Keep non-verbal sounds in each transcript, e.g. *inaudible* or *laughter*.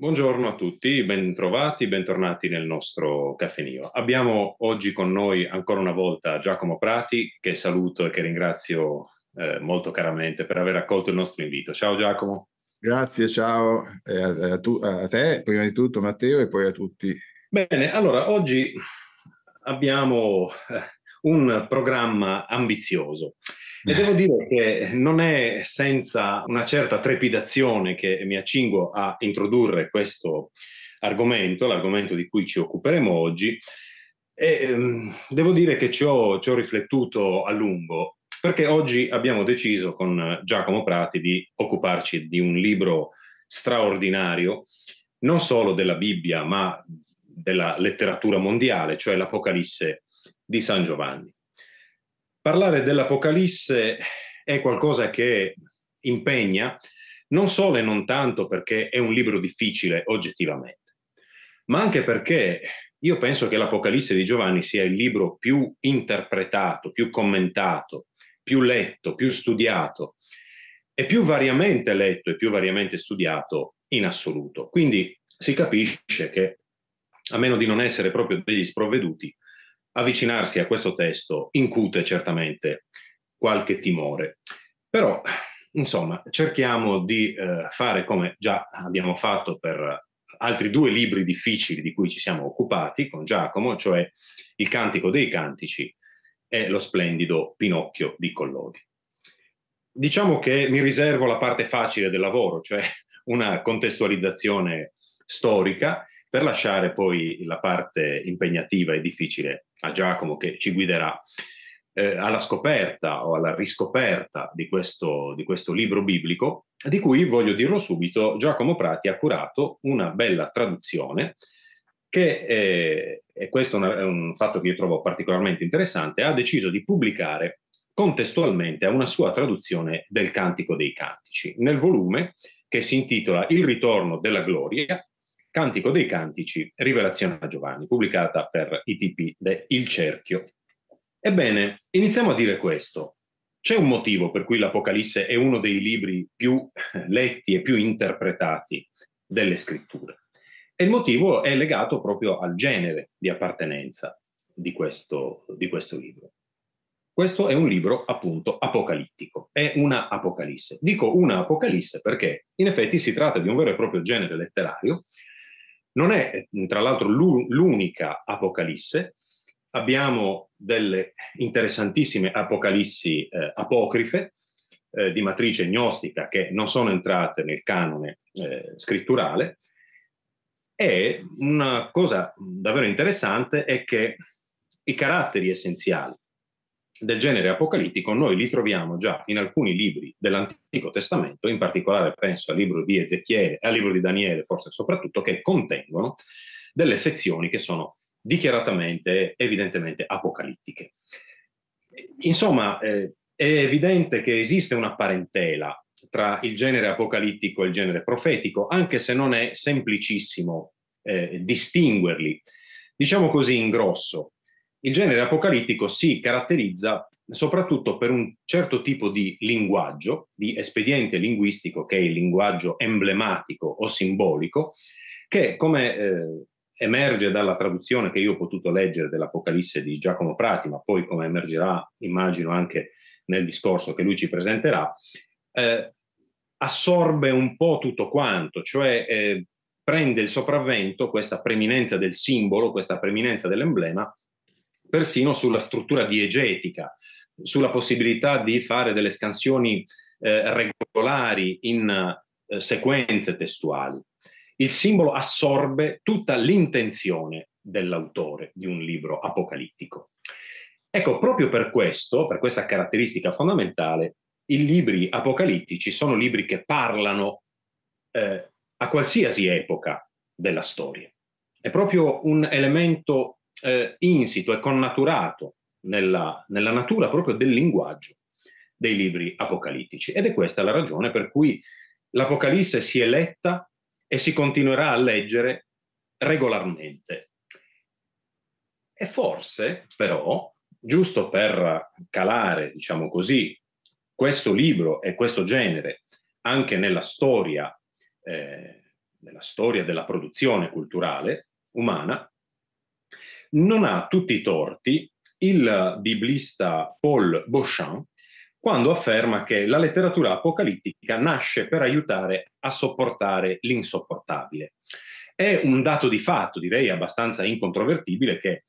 Buongiorno a tutti, bentrovati, bentornati nel nostro caffenino. Abbiamo oggi con noi ancora una volta Giacomo Prati, che saluto e che ringrazio eh, molto caramente per aver accolto il nostro invito. Ciao Giacomo. Grazie, ciao eh, a, tu, a, te, prima di tutto Matteo e poi a tutti. Bene, allora oggi abbiamo eh, un programma ambizioso. E devo dire che non è senza una certa trepidazione che mi accingo a introdurre questo argomento, l'argomento di cui ci occuperemo oggi. E, um, devo dire che ci ho, ci ho riflettuto a lungo perché oggi abbiamo deciso con Giacomo Prati di occuparci di un libro straordinario, non solo della Bibbia, ma della letteratura mondiale, cioè l'Apocalisse di San Giovanni. Parlare dell'Apocalisse è qualcosa che impegna, non solo e non tanto perché è un libro difficile oggettivamente, ma anche perché io penso che l'Apocalisse di Giovanni sia il libro più interpretato, più commentato, più letto, più studiato e più variamente letto e più variamente studiato in assoluto. Quindi si capisce che, a meno di non essere proprio degli sprovveduti, avvicinarsi a questo testo incute certamente qualche timore, però insomma cerchiamo di eh, fare come già abbiamo fatto per altri due libri difficili di cui ci siamo occupati con Giacomo, cioè Il Cantico dei Cantici e lo splendido Pinocchio di Collodi. Diciamo che mi riservo la parte facile del lavoro, cioè una contestualizzazione storica, per lasciare poi la parte impegnativa e difficile a Giacomo che ci guiderà eh, alla scoperta o alla riscoperta di questo, di questo libro biblico, di cui voglio dirlo subito, Giacomo Prati ha curato una bella traduzione che, eh, e questo è un fatto che io trovo particolarmente interessante, ha deciso di pubblicare contestualmente a una sua traduzione del Cantico dei Cantici, nel volume che si intitola Il ritorno della gloria, Cantico dei Cantici, Rivelazione a Giovanni, pubblicata per ITP de Il Cerchio. Ebbene, iniziamo a dire questo. C'è un motivo per cui l'Apocalisse è uno dei libri più letti e più interpretati delle scritture. E il motivo è legato proprio al genere di appartenenza di questo, di questo libro. Questo è un libro appunto apocalittico, è una apocalisse. Dico una apocalisse perché in effetti si tratta di un vero e proprio genere letterario non è eh, tra l'altro l'unica Apocalisse, abbiamo delle interessantissime Apocalissi eh, apocrife eh, di matrice gnostica che non sono entrate nel canone eh, scritturale e una cosa davvero interessante è che i caratteri essenziali del genere apocalittico noi li troviamo già in alcuni libri dell'Antico Testamento, in particolare penso al libro di Ezechiele e al libro di Daniele, forse soprattutto, che contengono delle sezioni che sono dichiaratamente, evidentemente apocalittiche. Insomma, eh, è evidente che esiste una parentela tra il genere apocalittico e il genere profetico, anche se non è semplicissimo eh, distinguerli. Diciamo così in grosso, il genere apocalittico si caratterizza soprattutto per un certo tipo di linguaggio, di espediente linguistico che è il linguaggio emblematico o simbolico, che come eh, emerge dalla traduzione che io ho potuto leggere dell'Apocalisse di Giacomo Prati, ma poi come emergerà immagino anche nel discorso che lui ci presenterà, eh, assorbe un po' tutto quanto, cioè eh, prende il sopravvento questa preminenza del simbolo, questa preminenza dell'emblema persino sulla struttura diegetica, sulla possibilità di fare delle scansioni eh, regolari in eh, sequenze testuali. Il simbolo assorbe tutta l'intenzione dell'autore di un libro apocalittico. Ecco, proprio per questo, per questa caratteristica fondamentale, i libri apocalittici sono libri che parlano eh, a qualsiasi epoca della storia. È proprio un elemento eh, insito, e connaturato nella, nella natura proprio del linguaggio dei libri apocalittici. Ed è questa la ragione per cui l'Apocalisse si è letta e si continuerà a leggere regolarmente. E forse, però, giusto per calare, diciamo così, questo libro e questo genere anche nella storia, eh, nella storia della produzione culturale umana, non ha tutti i torti il biblista Paul Beauchamp quando afferma che la letteratura apocalittica nasce per aiutare a sopportare l'insopportabile. È un dato di fatto, direi abbastanza incontrovertibile, che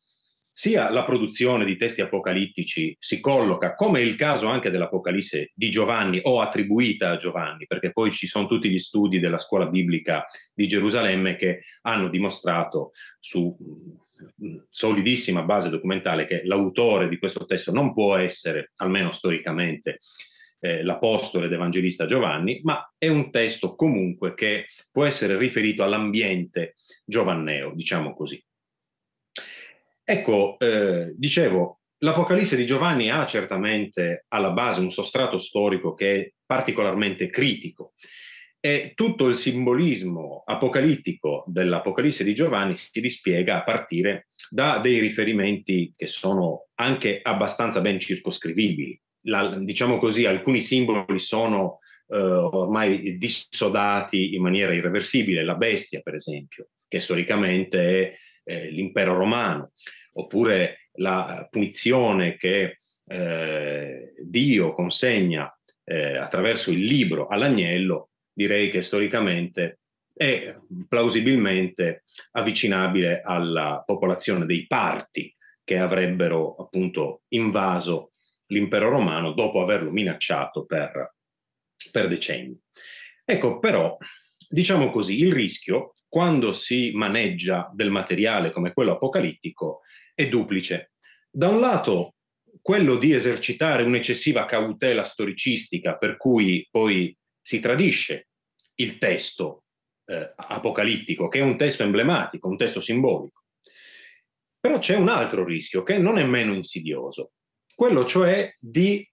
sia la produzione di testi apocalittici si colloca, come è il caso anche dell'Apocalisse di Giovanni o attribuita a Giovanni, perché poi ci sono tutti gli studi della scuola biblica di Gerusalemme che hanno dimostrato su Mm, solidissima base documentale che l'autore di questo testo non può essere, almeno storicamente, eh, l'apostolo ed evangelista Giovanni, ma è un testo comunque che può essere riferito all'ambiente giovanneo, diciamo così. Ecco, eh, dicevo, l'Apocalisse di Giovanni ha certamente alla base un sostrato storico che è particolarmente critico e tutto il simbolismo apocalittico dell'Apocalisse di Giovanni si dispiega a partire da dei riferimenti che sono anche abbastanza ben circoscrivibili. La, diciamo così, alcuni simboli sono eh, ormai dissodati in maniera irreversibile, la bestia per esempio, che storicamente è eh, l'impero romano, oppure la punizione che eh, Dio consegna eh, attraverso il libro all'agnello direi che storicamente è plausibilmente avvicinabile alla popolazione dei parti che avrebbero appunto invaso l'impero romano dopo averlo minacciato per, per decenni. Ecco, però, diciamo così, il rischio quando si maneggia del materiale come quello apocalittico è duplice. Da un lato, quello di esercitare un'eccessiva cautela storicistica, per cui poi si tradisce il testo eh, apocalittico, che è un testo emblematico, un testo simbolico. Però c'è un altro rischio che non è meno insidioso, quello cioè di,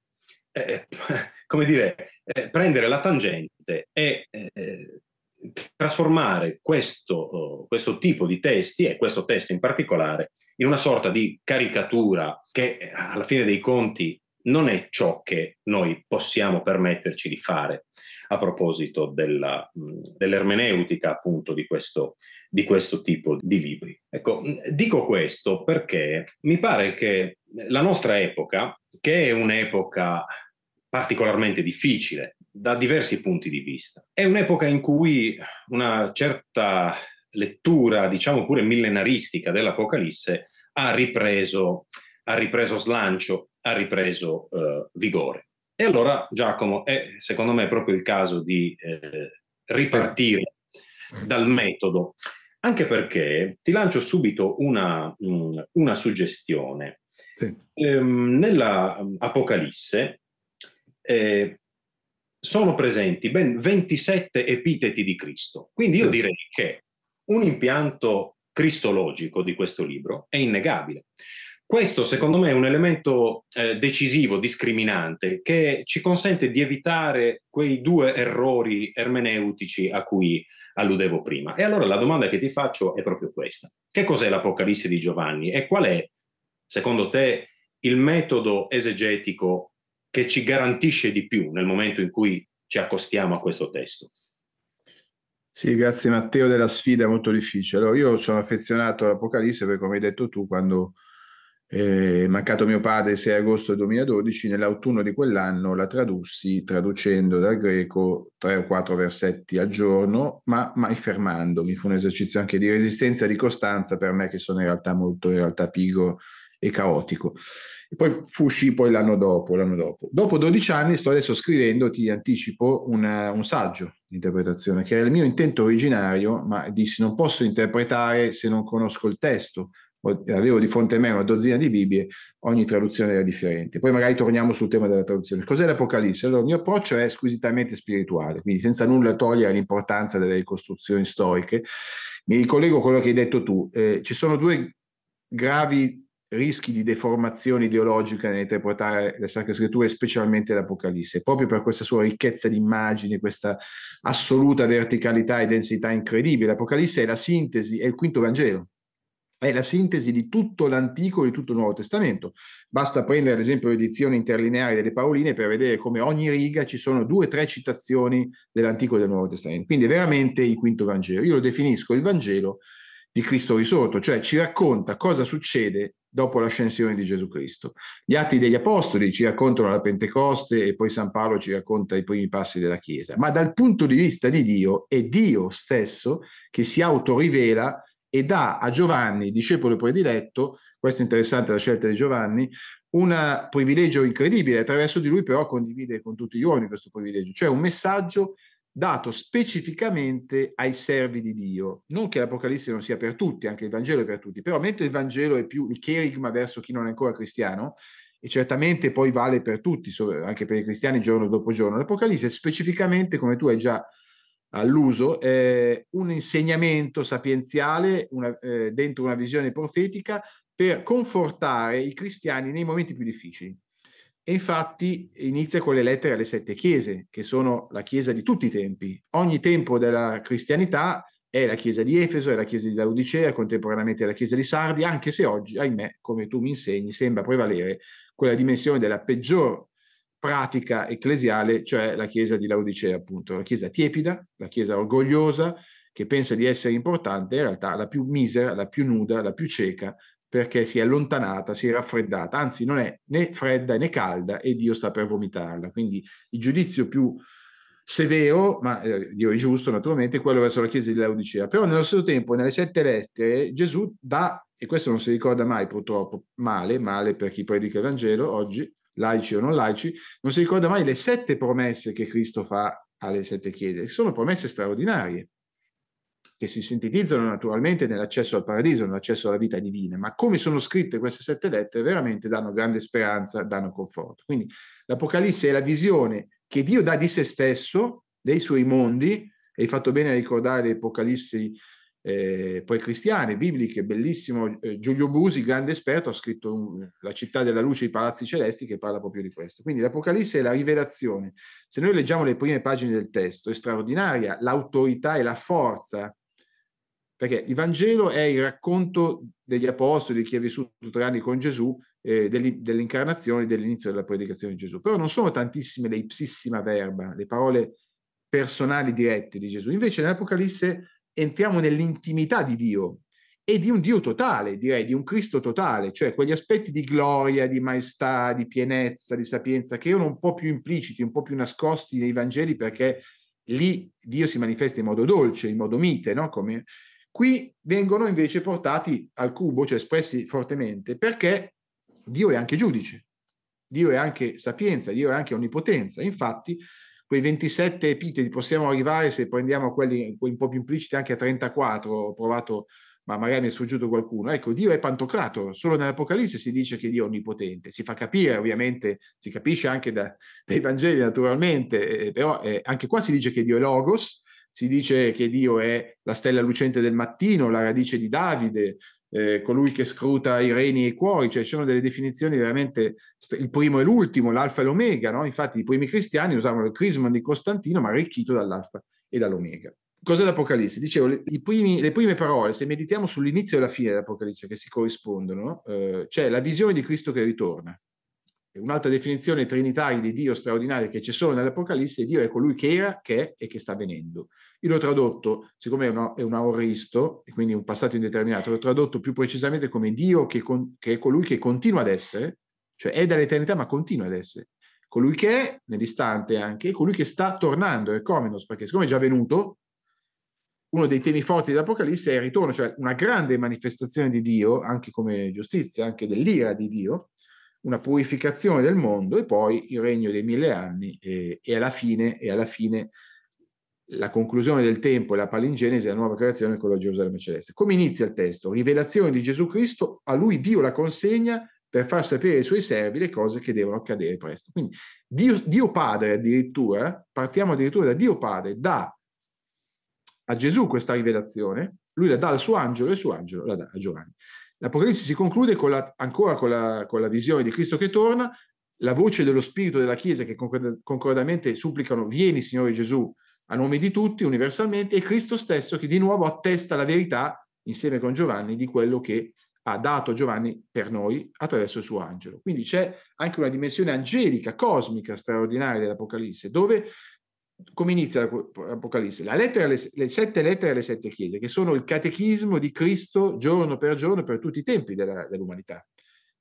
eh, *laughs* come dire, eh, prendere la tangente e eh, trasformare questo, oh, questo, tipo di testi, e questo testo in particolare, in una sorta di caricatura che eh, alla fine dei conti non è ciò che noi possiamo permetterci di fare a proposito della, mm, dell'ermeneutica appunto di questo, di questo tipo di libri. Ecco, mm, dico questo perché mi pare che la nostra epoca, che è un'epoca particolarmente difficile da diversi punti di vista, è un'epoca in cui una certa lettura, diciamo pure millenaristica dell'Apocalisse, ha ripreso, ha ripreso slancio, ha ripreso eh, vigore. E allora, Giacomo, è secondo me proprio il caso di eh, ripartire dal metodo, anche perché ti lancio subito una, mm, una suggestione. Sì. Ehm, nella mm, Apocalisse eh, sono presenti ben 27 epiteti di Cristo, quindi io direi che un impianto cristologico di questo libro è innegabile. Questo secondo me è un elemento eh, decisivo, discriminante, che ci consente di evitare quei due errori ermeneutici a cui alludevo prima. E allora la domanda che ti faccio è proprio questa. Che cos'è l'Apocalisse di Giovanni e qual è, secondo te, il metodo esegetico che ci garantisce di più nel momento in cui ci accostiamo a questo testo? Sì, grazie Matteo della sfida è molto difficile. Allora, io sono affezionato all'Apocalisse perché, come hai detto tu, quando eh, mancato mio padre 6 agosto 2012, nell'autunno di quell'anno la tradussi traducendo dal greco tre o quattro versetti al giorno, ma mai fermandomi. Fu un esercizio anche di resistenza e di costanza per me che sono in realtà molto in realtà pigo e caotico. E poi uscì poi l'anno dopo, l'anno dopo. Dopo 12 anni sto adesso scrivendo, ti anticipo, una, un saggio di interpretazione che era il mio intento originario, ma dissi non posso interpretare se non conosco il testo eh, avevo di fronte a me una dozzina di Bibbie, ogni traduzione era differente. Poi magari torniamo sul tema della traduzione. Cos'è l'Apocalisse? Allora, il mio approccio è squisitamente spirituale, quindi senza nulla togliere l'importanza delle ricostruzioni storiche. Mi ricollego a quello che hai detto tu. Eh, ci sono due gravi rischi di deformazione ideologica nell'interpretare le Sacre Scritture, specialmente l'Apocalisse, proprio per questa sua ricchezza di immagini, questa assoluta verticalità e densità incredibile. L'Apocalisse è la sintesi, è il quinto Vangelo, è la sintesi di tutto l'Antico e di tutto il Nuovo Testamento. Basta prendere ad esempio l'edizione interlineare delle Paoline per vedere come ogni riga ci sono due o tre citazioni dell'Antico e del Nuovo Testamento. Quindi è veramente il quinto Vangelo. Io lo definisco il Vangelo di Cristo risorto, cioè ci racconta cosa succede dopo l'ascensione di Gesù Cristo. Gli atti degli Apostoli ci raccontano la Pentecoste e poi San Paolo ci racconta i primi passi della Chiesa, ma dal punto di vista di Dio è Dio stesso che si autorivela e dà a Giovanni, discepolo prediletto, questo è interessante la scelta di Giovanni, un privilegio incredibile, attraverso di lui però condivide con tutti gli uomini questo privilegio, cioè un messaggio dato specificamente ai servi di Dio. Non che l'Apocalisse non sia per tutti, anche il Vangelo è per tutti, però mentre il Vangelo è più il cherigma verso chi non è ancora cristiano, e certamente poi vale per tutti, anche per i cristiani giorno dopo giorno, l'Apocalisse è specificamente, come tu hai già all'uso, eh, un insegnamento sapienziale una, eh, dentro una visione profetica per confortare i cristiani nei momenti più difficili. E infatti inizia con le lettere alle sette chiese, che sono la chiesa di tutti i tempi. Ogni tempo della cristianità è la chiesa di Efeso, è la chiesa di Laodicea, contemporaneamente la chiesa di Sardi, anche se oggi, ahimè, come tu mi insegni, sembra prevalere quella dimensione della peggior pratica ecclesiale, cioè la Chiesa di Laodicea, appunto, la Chiesa tiepida, la Chiesa orgogliosa, che pensa di essere importante, in realtà la più misera, la più nuda, la più cieca, perché si è allontanata, si è raffreddata, anzi non è né fredda né calda e Dio sta per vomitarla. Quindi il giudizio più severo, ma eh, Dio è giusto naturalmente, è quello verso la Chiesa di Laodicea. Però nello stesso tempo, nelle sette lettere, Gesù dà, e questo non si ricorda mai purtroppo, male, male per chi predica il Vangelo oggi, laici o non laici, non si ricorda mai le sette promesse che Cristo fa alle sette chiese, sono promesse straordinarie, che si sintetizzano naturalmente nell'accesso al paradiso, nell'accesso alla vita divina, ma come sono scritte queste sette lettere veramente danno grande speranza, danno conforto. Quindi l'Apocalisse è la visione che Dio dà di se stesso, dei suoi mondi, hai fatto bene a ricordare l'Apocalisse eh, poi cristiane, bibliche, bellissimo. Eh, Giulio Busi, grande esperto, ha scritto un, La città della luce, i palazzi celesti, che parla proprio di questo. Quindi l'Apocalisse è la rivelazione. Se noi leggiamo le prime pagine del testo, è straordinaria l'autorità e la forza, perché il Vangelo è il racconto degli apostoli, di chi ha vissuto tre anni con Gesù, eh, dell'incarnazione, dell'inizio della predicazione di Gesù. Però non sono tantissime le ipsissima verba, le parole personali dirette di Gesù. Invece nell'Apocalisse entriamo nell'intimità di Dio e di un Dio totale, direi, di un Cristo totale, cioè quegli aspetti di gloria, di maestà, di pienezza, di sapienza che erano un po' più impliciti, un po' più nascosti nei Vangeli perché lì Dio si manifesta in modo dolce, in modo mite, no? Come... Qui vengono invece portati al cubo, cioè espressi fortemente, perché Dio è anche giudice, Dio è anche sapienza, Dio è anche onnipotenza. Infatti, quei 27 epiteti, possiamo arrivare, se prendiamo quelli un po' più impliciti, anche a 34, ho provato, ma magari mi è sfuggito qualcuno. Ecco, Dio è pantocrato, solo nell'Apocalisse si dice che Dio è onnipotente, si fa capire ovviamente, si capisce anche da, dai Vangeli naturalmente, eh, però eh, anche qua si dice che Dio è Logos, si dice che Dio è la stella lucente del mattino, la radice di Davide, eh, colui che scruta i reni e i cuori, cioè ci sono delle definizioni veramente il primo e l'ultimo, l'alfa e l'omega, no? infatti i primi cristiani usavano il crisma di Costantino ma arricchito dall'alfa e dall'omega. Cos'è l'Apocalisse? Dicevo, le, primi, le prime parole, se meditiamo sull'inizio e la fine dell'Apocalisse che si corrispondono, eh, c'è la visione di Cristo che ritorna, Un'altra definizione trinitaria di Dio straordinario che c'è solo nell'Apocalisse, Dio è colui che era, che è e che sta venendo. Io l'ho tradotto, siccome è, una, è un aoristo, e quindi un passato indeterminato, l'ho tradotto più precisamente come Dio che, con, che è colui che continua ad essere, cioè è dall'eternità ma continua ad essere. Colui che è, nell'istante anche, colui che sta tornando, è Comenos, perché siccome è già venuto, uno dei temi forti dell'Apocalisse è il ritorno, cioè una grande manifestazione di Dio, anche come giustizia, anche dell'ira di Dio, una purificazione del mondo e poi il regno dei mille anni e, e, alla, fine, e alla fine la conclusione del tempo e la palingenesi della nuova creazione con la Gerusalemme celeste. Come inizia il testo? Rivelazione di Gesù Cristo, a lui Dio la consegna per far sapere ai suoi servi le cose che devono accadere presto. Quindi Dio, Dio Padre addirittura, partiamo addirittura da Dio Padre, dà a Gesù questa rivelazione, lui la dà al suo angelo e il suo angelo la dà a Giovanni. L'Apocalisse si conclude con la, ancora con la, con la visione di Cristo che torna, la voce dello Spirito della Chiesa che concordamente supplicano vieni Signore Gesù a nome di tutti universalmente e Cristo stesso che di nuovo attesta la verità insieme con Giovanni di quello che ha dato Giovanni per noi attraverso il suo angelo. Quindi c'è anche una dimensione angelica, cosmica, straordinaria dell'Apocalisse, dove come inizia l'Apocalisse? La lettera, le, le, sette lettere alle sette chiese, che sono il catechismo di Cristo giorno per giorno per tutti i tempi della, dell'umanità.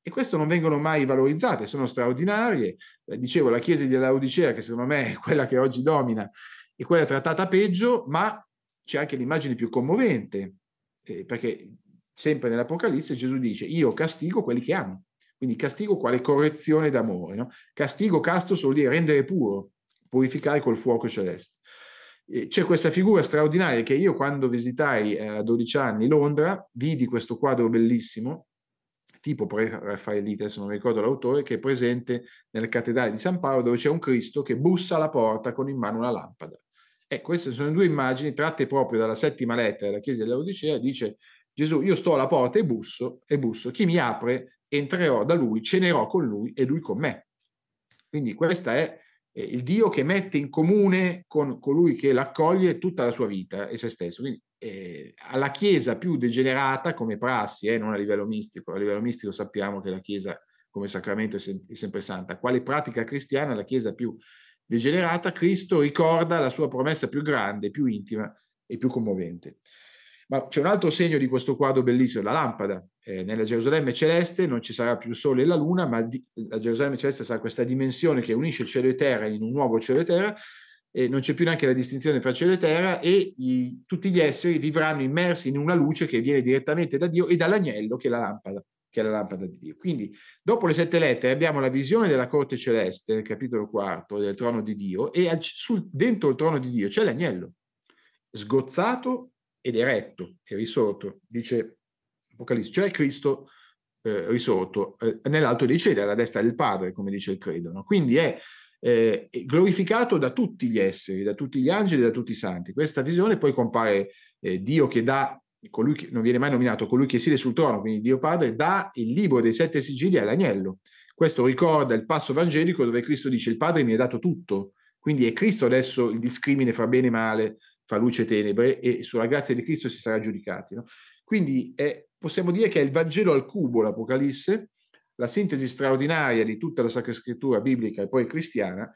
E questo non vengono mai valorizzate, sono straordinarie. Eh, dicevo, la chiesa di Laodicea, che secondo me è *laughs* quella che oggi domina, è quella trattata peggio, ma c'è anche l'immagine più commovente, eh, perché sempre nell'Apocalisse Gesù dice, io castigo quelli che amo. Quindi castigo quale correzione d'amore. No? Castigo, casto, vuol dire rendere puro purificare col fuoco celeste. C'è questa figura straordinaria che io quando visitai eh, a 12 anni Londra vidi questo quadro bellissimo, tipo pre-Raffaellite, se non ricordo l'autore, che è presente nella cattedrale di San Paolo dove c'è un Cristo che bussa alla porta con in mano una lampada. E queste sono due immagini tratte proprio dalla settima lettera della Chiesa dell'Odicea, dice Gesù, io sto alla porta e busso, e busso, chi mi apre entrerò da lui, cenerò con lui e lui con me. Quindi questa è eh, il Dio che mette in comune con colui che l'accoglie tutta la sua vita e se stesso. Quindi eh, alla Chiesa più degenerata come prassi, eh, non a livello mistico, a livello mistico sappiamo che la Chiesa come sacramento è, sem- è sempre santa, quale pratica cristiana la Chiesa più degenerata, Cristo ricorda la sua promessa più grande, più intima e più commovente. Ma c'è un altro segno di questo quadro bellissimo, la lampada. Eh, nella Gerusalemme celeste non ci sarà più il sole e la luna, ma di, la Gerusalemme celeste sarà questa dimensione che unisce il cielo e terra in un nuovo cielo e terra, e non c'è più neanche la distinzione tra cielo e terra e i, tutti gli esseri vivranno immersi in una luce che viene direttamente da Dio e dall'agnello che è la lampada che è la lampada di Dio. Quindi, dopo le sette lettere, abbiamo la visione della corte celeste, nel capitolo quarto, del trono di Dio, e al, sul, dentro il trono di Dio c'è l'agnello, sgozzato ed è retto, è risorto, dice Apocalisse, cioè Cristo eh, risorto, eh, nell'alto dei cieli, alla destra del Padre, come dice il credo. No? Quindi è, eh, glorificato da tutti gli esseri, da tutti gli angeli, da tutti i santi. Questa visione poi compare eh, Dio che dà, colui che non viene mai nominato, colui che siede sul trono, quindi Dio Padre, dà il libro dei sette sigilli all'agnello. Questo ricorda il passo evangelico dove Cristo dice il Padre mi ha dato tutto, quindi è Cristo adesso il discrimine fra bene e male, fra luce e tenebre e sulla grazia di Cristo si sarà giudicati. No? Quindi è, possiamo dire che è il Vangelo al cubo l'Apocalisse, la sintesi straordinaria di tutta la Sacra Scrittura biblica e poi cristiana,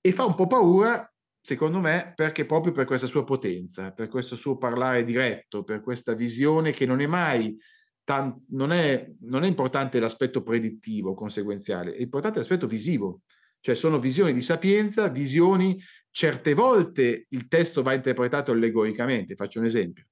e fa un po' paura, secondo me, perché proprio per questa sua potenza, per questo suo parlare diretto, per questa visione che non è mai Tant- non, è, non, è, importante l'aspetto predittivo, conseguenziale, è importante l'aspetto visivo, cioè sono visioni di sapienza, visioni certe volte il testo va interpretato allegoricamente. Faccio un esempio.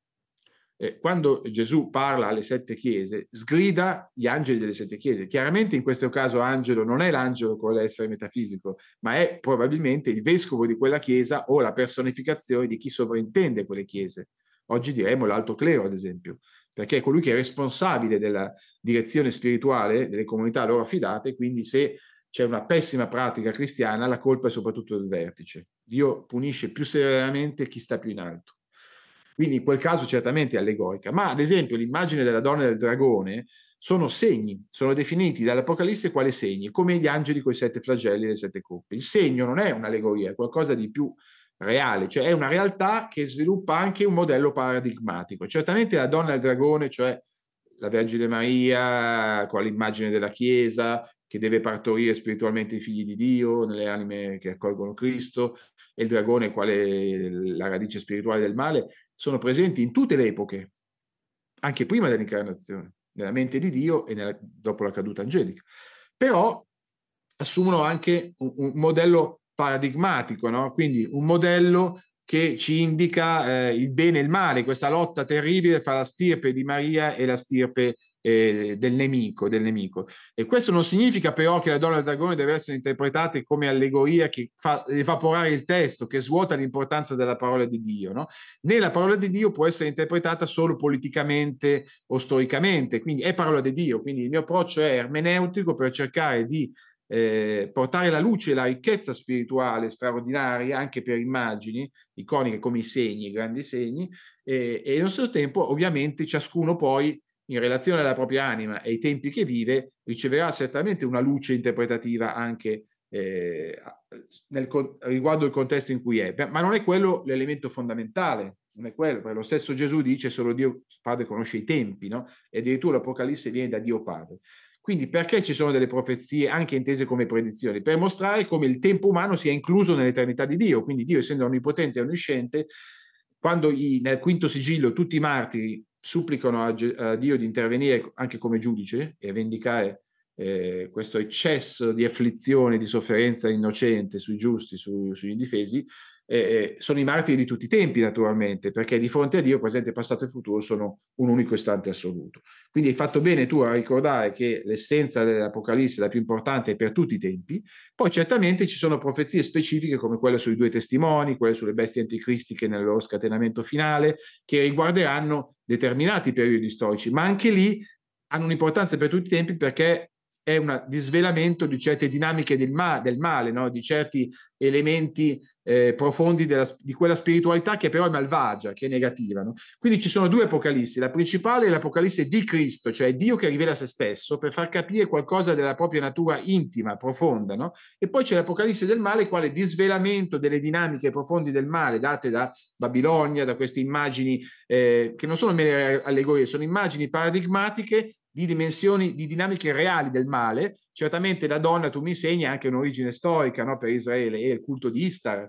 Eh, quando Gesù parla alle sette chiese, sgrida gli angeli delle sette chiese. Chiaramente in questo caso angelo non è l'angelo con l'essere metafisico, ma è probabilmente il vescovo di quella chiesa o la personificazione di chi sovrintende quelle chiese. Oggi diremmo l'alto clero, ad esempio, perché è colui che è responsabile della direzione spirituale delle comunità loro affidate, quindi se c'è una pessima pratica cristiana, la colpa è soprattutto del vertice. Dio punisce più severamente chi sta più in alto. Quindi in quel caso certamente è allegorica, ma ad esempio l'immagine della donna e del dragone sono segni, sono definiti dall'Apocalisse quali segni, come gli angeli con i sette flagelli e le sette coppe. Il segno non è un'allegoria, è qualcosa di più reale, cioè è una realtà che sviluppa anche un modello paradigmatico. Certamente la donna e il dragone, cioè la Vergine Maria con l'immagine della Chiesa che deve partorire spiritualmente i figli di Dio nelle anime che accolgono Cristo e il dragone quale la radice spirituale del male sono presenti in tutte le epoche, anche prima dell'incarnazione, nella mente di Dio e nella, dopo la caduta angelica. Però assumono anche un, un modello paradigmatico, no? quindi un modello che ci indica eh, il bene e il male, questa lotta terribile fra la stirpe di Maria e la stirpe eh, del, nemico, del, nemico, E questo non significa però che la donna del dragone deve essere interpretata come allegoria che fa evaporare il testo, che svuota l'importanza della parola di Dio, no? né la parola di Dio può essere interpretata solo politicamente o storicamente, quindi è parola di Dio, quindi il mio approccio è ermeneutico per cercare di eh, portare alla luce la ricchezza spirituale straordinaria anche per immagini iconiche come i segni, i grandi segni, eh, e allo stesso tempo ovviamente ciascuno poi in relazione alla propria anima e ai tempi che vive riceverà certamente una luce interpretativa anche eh, nel, riguardo il contesto in cui è, ma non è quello l'elemento fondamentale. Non è quello, perché lo stesso Gesù dice solo Dio Padre conosce i tempi, no? E addirittura l'Apocalisse viene da Dio Padre. Quindi perché ci sono delle profezie anche intese come predizioni? Per mostrare come il tempo umano sia incluso nell'eternità di Dio, quindi Dio essendo onnipotente e onnisciente, quando i, nel quinto sigillo tutti i martiri supplicano a, a, Dio di intervenire anche come giudice e vendicare eh, questo eccesso di afflizione, di sofferenza innocente sui giusti, su, sugli difesi, eh, sono i martiri di tutti i tempi, naturalmente, perché di fronte a Dio, presente, passato e futuro sono un unico istante assoluto. Quindi hai fatto bene tu a ricordare che l'essenza dell'Apocalisse è la più importante per tutti i tempi. Poi certamente ci sono profezie specifiche come quella sui due testimoni, quelle sulle bestie anticristiche nel loro scatenamento finale, che riguarderanno determinati periodi storici, ma anche lì hanno un'importanza per tutti i tempi perché è un disvelamento di certe dinamiche del, ma- del male, no? di certi elementi eh, profondi della, di quella spiritualità che però è malvagia, che è negativa. No? Quindi ci sono due apocalissi, la principale è l'apocalisse di Cristo, cioè Dio che rivela se stesso per far capire qualcosa della propria natura intima, profonda, no? e poi c'è l'apocalisse del male, quale disvelamento delle dinamiche profonde del male date da Babilonia, da queste immagini eh, che non sono mere allegorie, sono immagini paradigmatiche di dimensioni, di dinamiche reali del male, certamente la donna, tu mi insegni, ha anche un'origine storica no, per Israele, e il culto di Istar,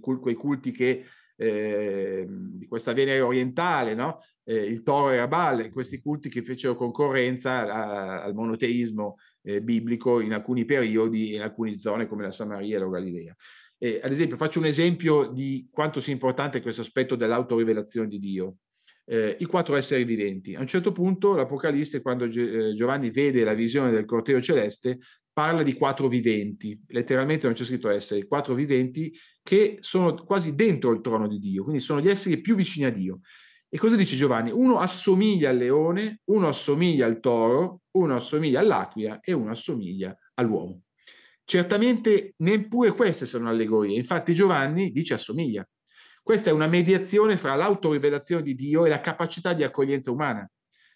cult- quei culti che, eh, di questa Venere orientale, no? eh, il toro e Rabal, questi culti che fecero concorrenza a, al monoteismo eh, biblico in alcuni periodi e in alcune zone come la Samaria e la Galilea. ad esempio, faccio un esempio di quanto sia importante questo aspetto dell'autorivelazione di Dio eh, i quattro esseri viventi. A un certo punto l'Apocalisse, quando eh, Giovanni vede la visione del corteo celeste, parla di quattro viventi, letteralmente non c'è scritto essere, quattro viventi che sono quasi dentro il trono di Dio, quindi sono gli esseri più vicini a Dio. E cosa dice Giovanni? Uno assomiglia al leone, uno assomiglia al toro, uno assomiglia all'aquila e uno assomiglia all'uomo. Certamente neppure queste sono allegorie, infatti Giovanni dice assomiglia, questa è una mediazione fra l'autorivelazione di Dio e la capacità di accoglienza umana.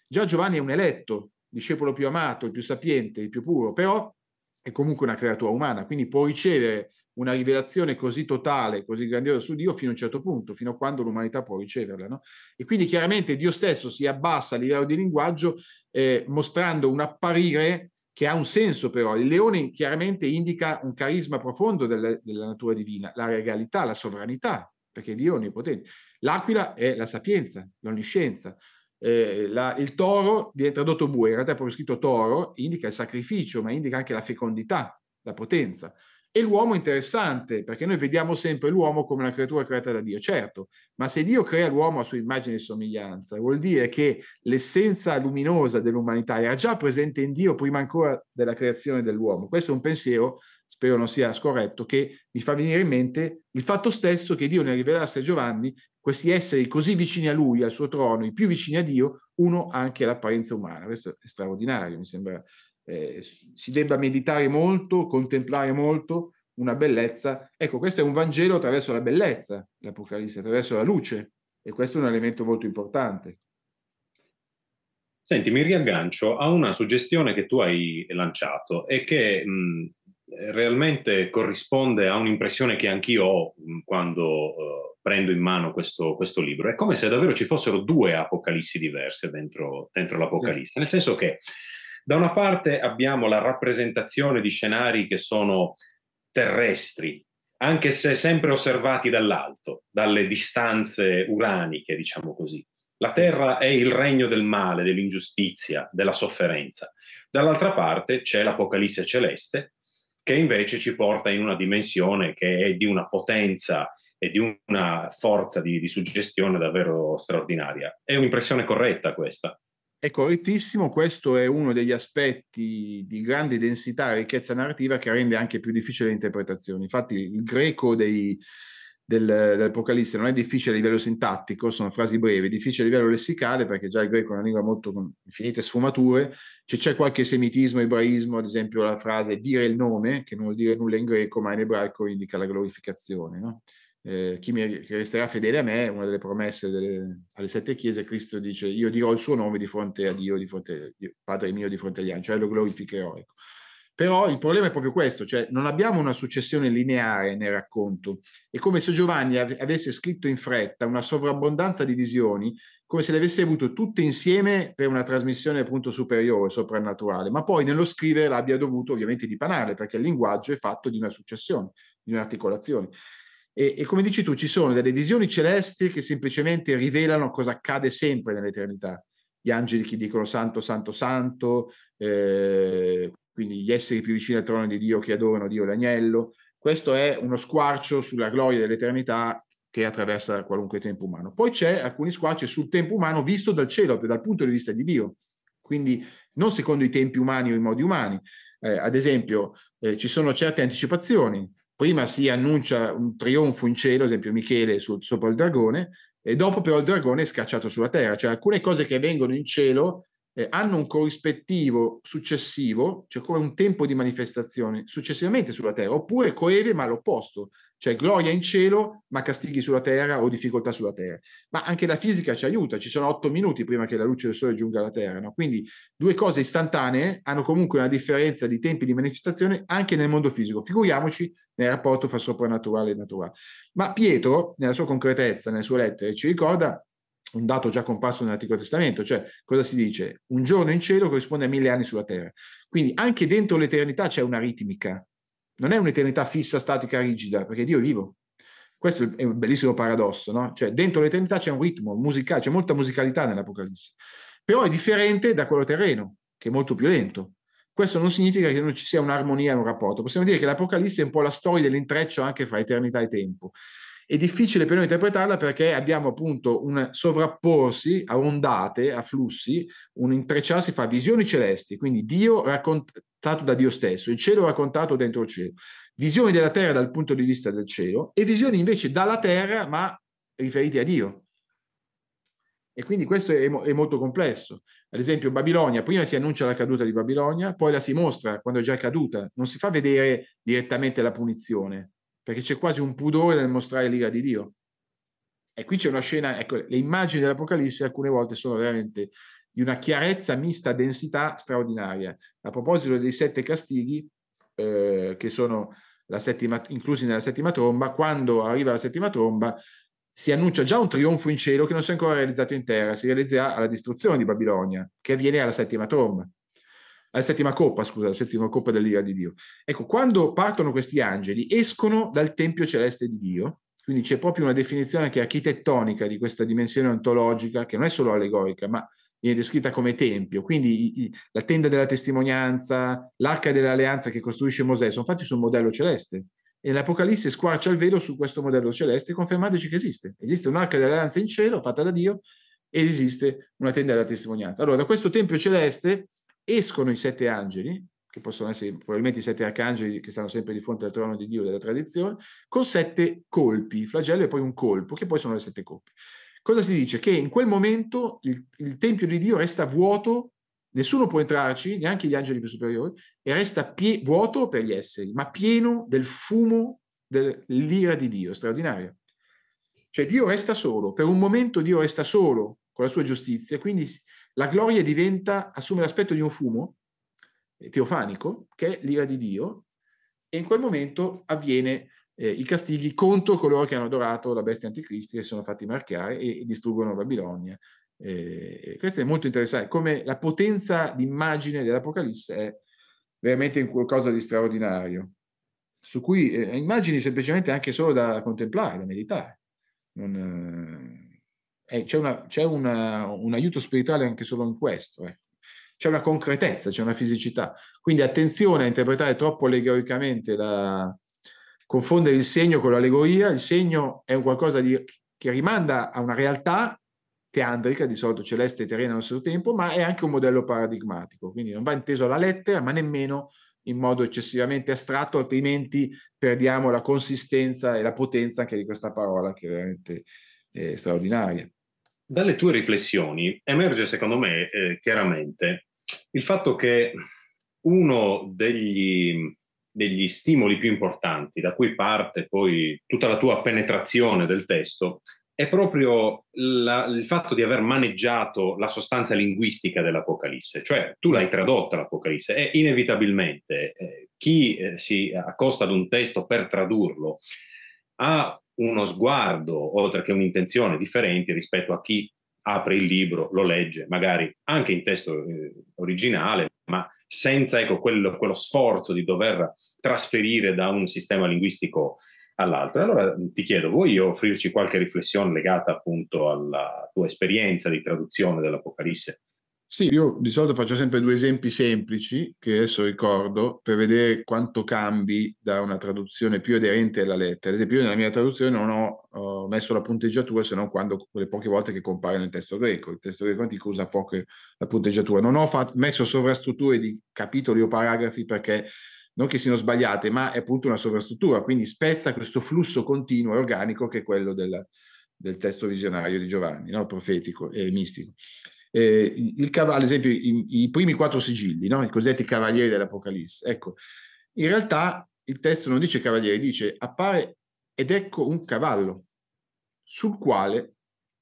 Già Giovanni è un eletto, discepolo più amato, il più sapiente, il più puro, però è comunque una creatura umana, quindi può ricevere una rivelazione così totale, così grandiosa su Dio fino a un certo punto, fino a quando l'umanità può riceverla. No? E quindi chiaramente Dio stesso si abbassa a livello di linguaggio eh, mostrando un apparire che ha un senso però. Il leone chiaramente indica un carisma profondo della, della natura divina, la regalità, la sovranità perché Dio è onnipotente. L'aquila è la sapienza, l'onniscienza. Eh, la, il toro viene tradotto bue, in realtà è proprio scritto toro, indica il sacrificio, ma indica anche la fecondità, la potenza. E l'uomo è interessante, perché noi vediamo sempre l'uomo come una creatura creata da Dio, certo, ma se Dio crea l'uomo a sua immagine e somiglianza, vuol dire che l'essenza luminosa dell'umanità era già presente in Dio prima ancora della creazione dell'uomo. Questo è un pensiero spero non sia scorretto, che mi fa venire in mente il fatto stesso che Dio ne rivelasse a Giovanni questi esseri così vicini a lui, al suo trono, i più vicini a Dio, uno anche all'apparenza umana. Questo è straordinario, mi sembra eh, si debba meditare molto, contemplare molto una bellezza. Ecco, questo è un Vangelo attraverso la bellezza, l'Apocalisse, attraverso la luce, e questo è un elemento molto importante. Senti, mi riaggancio a una suggestione che tu hai lanciato e che mh, realmente corrisponde a un'impressione che anch'io ho mm, quando eh, prendo in mano questo, questo, libro. È come se davvero ci fossero due apocalissi diverse dentro, dentro l'apocalisse, nel senso che da una parte abbiamo la rappresentazione di scenari che sono terrestri, anche se sempre osservati dall'alto, dalle distanze uraniche, diciamo così. La terra è il regno del male, dell'ingiustizia, della sofferenza. Dall'altra parte c'è l'Apocalisse celeste, che invece ci porta in una dimensione che è di una potenza e di una forza di, di suggestione davvero straordinaria. È un'impressione corretta questa. È correttissimo, questo è uno degli aspetti di grande densità e ricchezza narrativa che rende anche più difficile l'interpretazione. Infatti il greco dei, del, dell'Apocalisse non è difficile a livello sintattico, sono frasi brevi, è difficile a livello lessicale perché già il greco è una lingua molto con infinite sfumature, cioè, c'è qualche semitismo, ebraismo, ad esempio la frase dire il nome, che non vuol dire nulla in greco, ma in ebraico indica la glorificazione. No? Eh, chi, mi, chi resterà fedele a me, una delle promesse delle, alle sette chiese, Cristo dice io dirò il suo nome di fronte a Dio, di fronte a Dio, Padre mio di fronte agli angeli, cioè lo glorificherò. Ecco. Però il problema è proprio questo, cioè non abbiamo una successione lineare nel racconto. È come se Giovanni avesse scritto in fretta una sovrabbondanza di visioni, come se le avesse avute tutte insieme per una trasmissione appunto superiore, soprannaturale, ma poi nello scrivere l'abbia dovuto ovviamente dipanare, perché il linguaggio è fatto di una successione, di un'articolazione. E, e come dici tu, ci sono delle visioni celesti che semplicemente rivelano cosa accade sempre nell'eternità gli angeli che dicono santo, santo, santo, eh, quindi gli esseri più vicini al trono di Dio che adorano Dio l'agnello. Questo è uno squarcio sulla gloria dell'eternità che attraversa qualunque tempo umano. Poi c'è alcuni squarci sul tempo umano visto dal cielo, dal punto di vista di Dio, quindi non secondo i tempi umani o i modi umani. Eh, ad esempio, eh, ci sono certe anticipazioni. Prima si annuncia un trionfo in cielo, ad esempio Michele sul, sopra il dragone, e dopo però il dragone è scacciato sulla terra. Cioè alcune cose che vengono in cielo eh, hanno un corrispettivo successivo, cioè come un tempo di manifestazione successivamente sulla terra, oppure coeve ma l'opposto, cioè gloria in cielo ma castighi sulla terra o difficoltà sulla terra. Ma anche la fisica ci aiuta, ci sono otto minuti prima che la luce del sole giunga alla terra, no? quindi due cose istantanee hanno comunque una differenza di tempi di manifestazione anche nel mondo fisico, figuriamoci nel rapporto fra soprannaturale e naturale. Ma Pietro, nella sua concretezza, nelle sue lettere, ci ricorda un dato già comparso nell'Antico Testamento, cioè cosa si dice? Un giorno in cielo corrisponde a mille anni sulla terra. Quindi anche dentro l'eternità c'è una ritmica, non è un'eternità fissa, statica, rigida, perché Dio è vivo. Questo è un bellissimo paradosso, no? Cioè dentro l'eternità c'è un ritmo musicale, c'è molta musicalità nell'Apocalisse, però è differente da quello terreno, che è molto più lento. Questo non significa che non ci sia un'armonia, un rapporto. Possiamo dire che l'Apocalisse è un po' la storia dell'intreccio anche fra eternità e tempo. È difficile per noi interpretarla perché abbiamo appunto un sovrapporsi a ondate, a flussi, un intrecciarsi fra visioni celesti, quindi Dio raccontato da Dio stesso, il cielo raccontato dentro il cielo, visioni della terra dal punto di vista del cielo e visioni invece dalla terra ma riferite a Dio. E quindi questo è, è, molto complesso. Ad esempio, Babilonia, prima si annuncia la caduta di Babilonia, poi la si mostra quando è già caduta, non si fa vedere direttamente la punizione, perché c'è quasi un pudore nel mostrare l'ira di Dio. E qui c'è una scena, ecco, le immagini dell'Apocalisse alcune volte sono veramente di una chiarezza mista a densità straordinaria. A proposito dei sette castighi, eh, che sono settima, inclusi nella settima tromba, quando arriva la settima tromba si annuncia già un trionfo in cielo che non si è ancora realizzato in terra, si realizzerà alla distruzione di Babilonia, che avviene alla settima tromba alla settima coppa, scusa, alla settima coppa dell'ira di Dio. Ecco, quando partono questi angeli, escono dal tempio celeste di Dio, quindi c'è proprio una definizione che è architettonica di questa dimensione ontologica, che non è solo allegorica, ma viene descritta come tempio, quindi i, i, la tenda della testimonianza, l'arca dell'alleanza che costruisce Mosè, sono fatti su un modello celeste. E l'Apocalisse squarcia il velo su questo modello celeste, confermandoci che esiste. Esiste un'arca dell'alleanza in cielo fatta da Dio ed esiste una tenda della testimonianza. Allora, da questo tempio celeste escono i sette angeli, che possono essere probabilmente i sette arcangeli che stanno sempre di fronte al trono di Dio della tradizione, con sette colpi, flagello e poi un colpo, che poi sono le sette colpi. Cosa si dice? Che in quel momento il, il Tempio di Dio resta vuoto, nessuno può entrarci, neanche gli angeli più superiori, e resta pie- vuoto per gli esseri, ma pieno del fumo dell'ira di Dio, straordinario. Cioè Dio resta solo, per un momento Dio resta solo con la sua giustizia, quindi la gloria diventa, assume l'aspetto di un fumo eh, teofanico, che è l'ira di Dio, e in quel momento avviene eh, i castighi contro coloro che hanno adorato la bestia anticristi e sono fatti marchiare e, e distruggono Babilonia. Eh, questo è molto interessante, come la potenza d'immagine dell'Apocalisse è veramente qualcosa di straordinario, su cui eh, immagini semplicemente anche solo da contemplare, da meditare. Non, eh, eh, c'è, una, c'è una, un aiuto spirituale anche solo in questo. Eh. C'è una concretezza, c'è una fisicità. Quindi attenzione a interpretare troppo allegoricamente, la... confondere il segno con l'allegoria. Il segno è un qualcosa di, che rimanda a una realtà teandrica, di solito celeste e terrena allo stesso tempo, ma è anche un modello paradigmatico. Quindi non va inteso alla lettera, ma nemmeno in modo eccessivamente astratto, altrimenti perdiamo la consistenza e la potenza anche di questa parola che è veramente eh, straordinaria. Dalle tue riflessioni emerge, secondo me, eh, chiaramente il fatto che uno degli, degli, stimoli più importanti da cui parte poi tutta la tua penetrazione del testo è proprio la, il fatto di aver maneggiato la sostanza linguistica dell'Apocalisse, cioè tu l'hai tradotta l'Apocalisse e inevitabilmente eh, chi eh, si accosta ad un testo per tradurlo ha uno sguardo, oltre che un'intenzione differente rispetto a chi apre il libro, lo legge, magari anche in testo eh, originale, ma senza ecco, quello, quello, sforzo di dover trasferire da un sistema linguistico all'altro. Allora mm, ti chiedo, vuoi offrirci qualche riflessione legata appunto alla tua esperienza di traduzione dell'Apocalisse sì, io di solito faccio sempre due esempi semplici che adesso ricordo per vedere quanto cambi da una traduzione più aderente alla lettera. Ad esempio, io nella mia traduzione non ho uh, messo la punteggiatura se non quando quelle poche volte che compare nel testo greco. Il testo greco antico usa poche la punteggiatura. Non ho fatto, messo sovrastrutture di capitoli o paragrafi perché non che siano sbagliate, ma è appunto una sovrastruttura, quindi spezza questo flusso continuo e organico che è quello del, del testo visionario di Giovanni, no? profetico e mistico eh, il cav- ad esempio i, i, primi quattro sigilli, no? i cosiddetti cavalieri dell'Apocalisse. Ecco, in realtà il testo non dice cavalieri, dice appare ed ecco un cavallo sul quale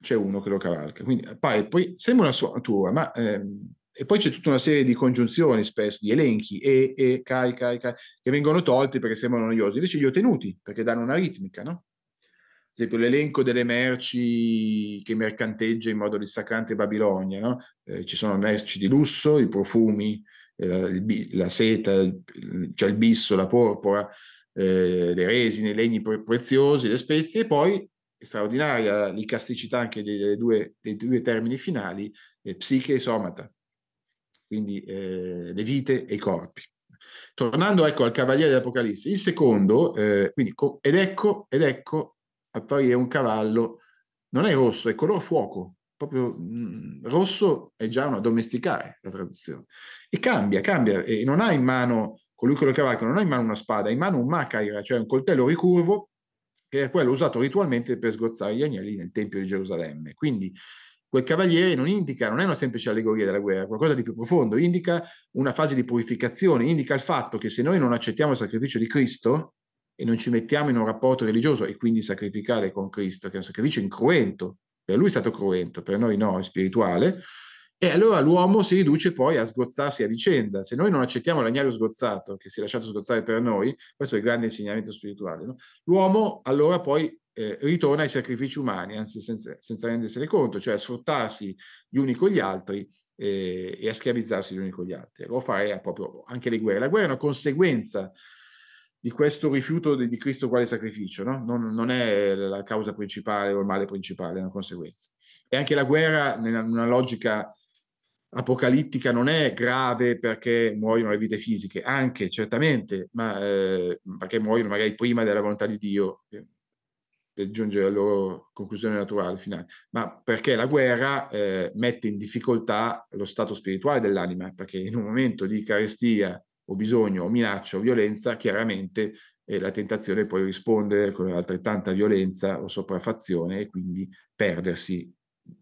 c'è uno che lo cavalca. Quindi appare, poi sembra una sua natura, ma... Ehm, e poi c'è tutta una serie di congiunzioni spesso, di elenchi, e, e, cai, cai, cai, che vengono tolti perché sembrano noiosi, invece li ho tenuti perché danno una ritmica, no? esempio l'elenco delle merci che mercanteggia in modo dissacrante Babilonia, no? eh, ci sono merci di lusso, i profumi, eh, la, il, la, seta, c'è cioè il bisso, la porpora, eh, le resine, i legni pre- preziosi, le spezie, e poi straordinaria l'icasticità anche dei, due, dei due termini finali, eh, psiche e somata, quindi eh, le vite e i corpi. Tornando ecco al Cavaliere dell'Apocalisse, il secondo, eh, quindi, ed ecco, ed ecco apparire un cavallo, non è rosso, è color fuoco, proprio mh, mm, rosso è già una domesticare la traduzione. E cambia, cambia, e non ha in mano colui che lo cavalca, non ha in mano una spada, ha in mano un macaira, cioè un coltello ricurvo, che è quello usato ritualmente per sgozzare gli agnelli nel Tempio di Gerusalemme. Quindi quel cavaliere non indica, non è una semplice allegoria della guerra, è qualcosa di più profondo, indica una fase di purificazione, indica il fatto che se noi non accettiamo il sacrificio di Cristo, e non ci mettiamo in un rapporto religioso e quindi sacrificare con Cristo, che è un sacrificio incruento, per lui è stato cruento, per noi no, è spirituale, e allora l'uomo si riduce poi a sgozzarsi a vicenda. Se noi non accettiamo l'agnello sgozzato, che si è lasciato sgozzare per noi, questo è il grande insegnamento spirituale, no? l'uomo allora poi eh, ritorna ai sacrifici umani, anzi senza, senza, rendersene conto, cioè a sfruttarsi gli uni con gli altri eh, e a schiavizzarsi gli uni con gli altri. Lo fare eh, proprio anche le guerre. La guerra è una conseguenza di questo rifiuto di, di Cristo quale sacrificio, no? non, non, è la causa principale o il male principale, è una conseguenza. E anche la guerra, nella una logica apocalittica, non è grave perché muoiono le vite fisiche, anche certamente, ma eh, perché muoiono magari prima della volontà di Dio, per giungere alla loro conclusione naturale finale, ma perché la guerra eh, mette in difficoltà lo stato spirituale dell'anima, perché in un momento di carestia o bisogno o minaccia o violenza, chiaramente eh, la tentazione è poi rispondere con altrettanta violenza o sopraffazione e quindi perdersi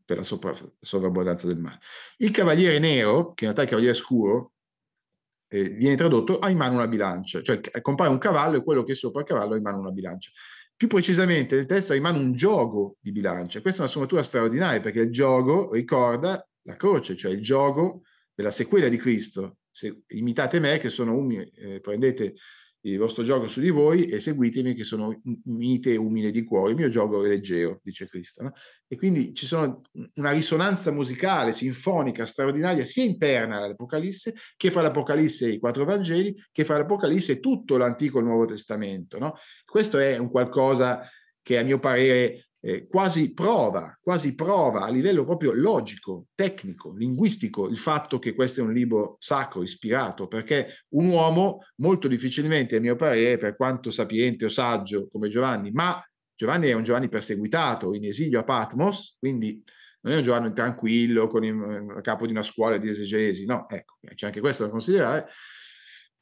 per la sopra, sovrabbondanza del male. Il cavaliere nero, che in realtà è il cavaliere scuro, eh, viene tradotto ha in mano una bilancia, cioè compare un cavallo e quello che è sopra il cavallo ha in mano una bilancia. Più precisamente nel testo ha in mano un gioco di bilancia. Questa è una sfumatura straordinaria perché il gioco ricorda la croce, cioè il gioco della sequela di Cristo, se, imitate me che sono umile, eh, prendete il vostro gioco su di voi e seguitemi che sono mite e umile di cuore, il mio gioco è leggero, dice Cristo. No? E quindi ci sono una risonanza musicale, sinfonica, straordinaria, sia interna all'Apocalisse, che fra l'Apocalisse e i quattro Vangeli, che fra l'Apocalisse e tutto l'Antico e il Nuovo Testamento. No? Questo è un qualcosa che a mio parere eh, quasi prova, quasi prova a livello proprio logico, tecnico, linguistico il fatto che questo è un libro sacro, ispirato, perché un uomo molto difficilmente, a mio parere, per quanto sapiente o saggio come Giovanni, ma Giovanni è un Giovanni perseguitato, in esilio a Patmos, quindi non è un Giovanni tranquillo, con il, eh, capo di una scuola di esegesi, no, ecco, c'è anche questo da considerare,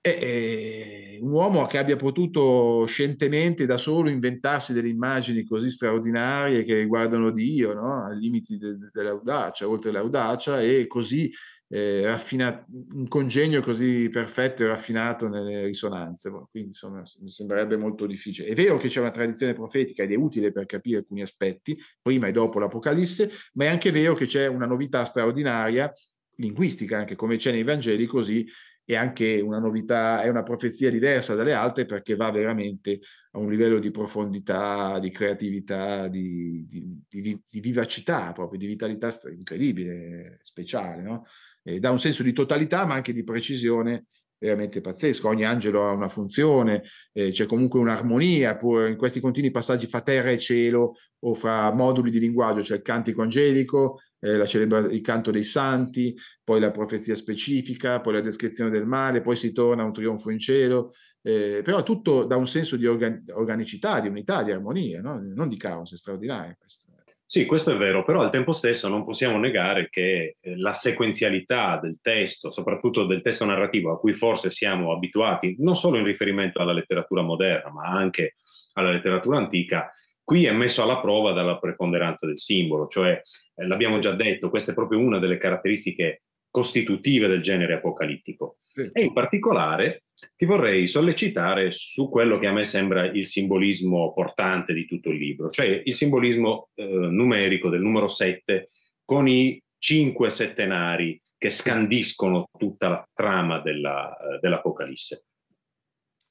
è un uomo che abbia potuto scientemente da solo inventarsi delle immagini così straordinarie che riguardano Dio, no? ai limiti de- dell'audacia, oltre l'audacia, e così eh, raffinato, un congegno così perfetto e raffinato nelle risonanze. Boh, quindi insomma mi sembrerebbe molto difficile. È vero che c'è una tradizione profetica ed è utile per capire alcuni aspetti, prima e dopo l'Apocalisse, ma è anche vero che c'è una novità straordinaria linguistica anche come c'è nei Vangeli, così è anche una novità, è una profezia diversa dalle altre perché va veramente a un livello di profondità, di creatività, di, di, di, di vivacità, proprio di vitalità incredibile, speciale, no? E dà un senso di totalità ma anche di precisione veramente pazzesco. Ogni angelo ha una funzione, eh, c'è comunque un'armonia, pur in questi continui passaggi fra terra e cielo o fra moduli di linguaggio, c'è cioè il cantico angelico, eh, celebra- il canto dei santi, poi la profezia specifica, poi la descrizione del male, poi si torna a un trionfo in cielo, eh, però tutto da un senso di organ- organicità, di unità, di armonia, no? non di caos, è straordinario questo. Sì, questo è vero, però al tempo stesso non possiamo negare che eh, la sequenzialità del testo, soprattutto del testo narrativo a cui forse siamo abituati, non solo in riferimento alla letteratura moderna, ma anche alla letteratura antica, Qui è messo alla prova dalla preponderanza del simbolo, cioè eh, l'abbiamo già detto, questa è proprio una delle caratteristiche costitutive del genere apocalittico. Sì. E in particolare ti vorrei sollecitare su quello che a me sembra il simbolismo portante di tutto il libro, cioè il simbolismo eh, numerico del numero 7 con i cinque settenari che scandiscono tutta la trama della, eh, dell'Apocalisse.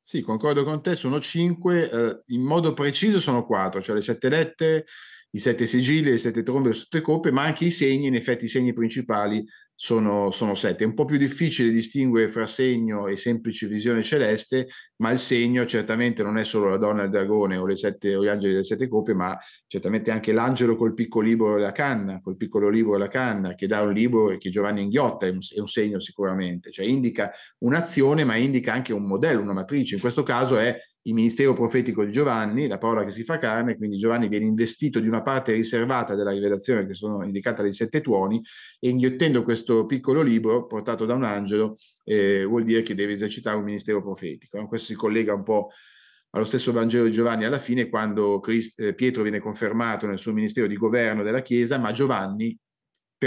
Sì, concordo con te, sono cinque, eh, in modo preciso sono quattro, cioè le sette lette, i sette sigilli le sette trombe, le sette coppe, ma anche i segni, in effetti i segni principali sono, sono, sette. È un po' più difficile distinguere fra segno e semplice visione celeste, ma il segno certamente non è solo la donna del dragone o, sette, o gli angeli delle sette coppe, ma certamente anche l'angelo col piccolo libro della canna, col piccolo libro della canna, che dà un libro e che Giovanni inghiotta, è un, è un segno sicuramente, cioè indica un'azione, ma indica anche un modello, una matrice. In questo caso è il ministero profetico di Giovanni, la parola che si fa carne, quindi Giovanni viene investito di una parte riservata della rivelazione che sono indicata dai sette tuoni e inghiottendo questo piccolo libro portato da un angelo eh, vuol dire che deve esercitare un ministero profetico. Eh, questo si collega un po' allo stesso Vangelo di Giovanni alla fine quando Cristo, eh, Pietro viene confermato nel suo ministero di governo della Chiesa, ma Giovanni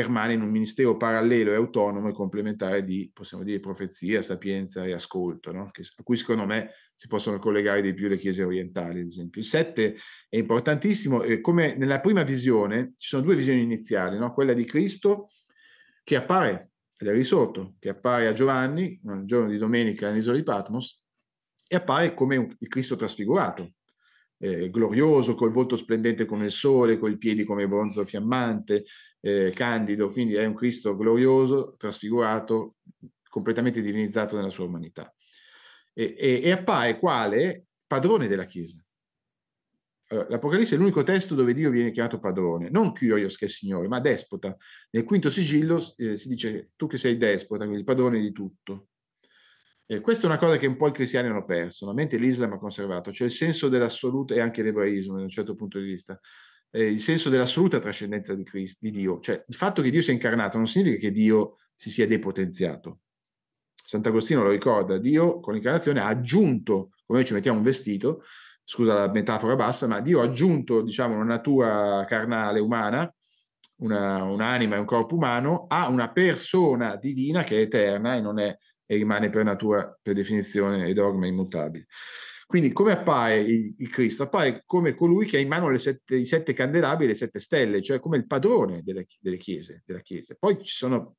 permane in un ministero parallelo e autonomo e complementare di, possiamo dire, profezia, sapienza e ascolto, no? che, a cui secondo me si possono collegare di più le chiese orientali, ad esempio. Il 7 è importantissimo, eh, come nella prima visione ci sono due visioni iniziali, no? quella di Cristo che appare ed è risorto, che appare a Giovanni, un giorno di domenica all'isola di Patmos, e appare come il Cristo trasfigurato, eh, glorioso, col volto splendente come il sole, coi piedi come bronzo fiammante, eh, candido, quindi è un Cristo glorioso, trasfigurato, completamente divinizzato nella sua umanità. E, e, e appare quale padrone della Chiesa. Allora, L'Apocalisse è l'unico testo dove Dio viene chiamato padrone, non Kyrios che è Signore, ma despota. Nel quinto sigillo eh, si dice tu che sei despota, quindi padrone di tutto. E questa è una cosa che un po' i cristiani hanno perso, solamente l'Islam ha conservato, cioè il senso dell'assoluto e anche l'ebraismo da un certo punto di vista, eh, il senso dell'assoluta trascendenza di, Christ, di Dio, cioè il fatto che Dio sia incarnato non significa che Dio si sia depotenziato. Sant'Agostino lo ricorda, Dio con l'incarnazione ha aggiunto, come noi ci mettiamo un vestito, scusa la metafora bassa, ma Dio ha aggiunto diciamo, una natura carnale umana, una, un'anima e un corpo umano, a una persona divina che è eterna e non è e rimane per natura, per definizione e dogma immutabile. Quindi come appare il, Cristo? Appare come colui che ha in mano sette, i sette candelabri e le sette stelle, cioè come il padrone delle, delle chiese, della Chiesa. Poi ci sono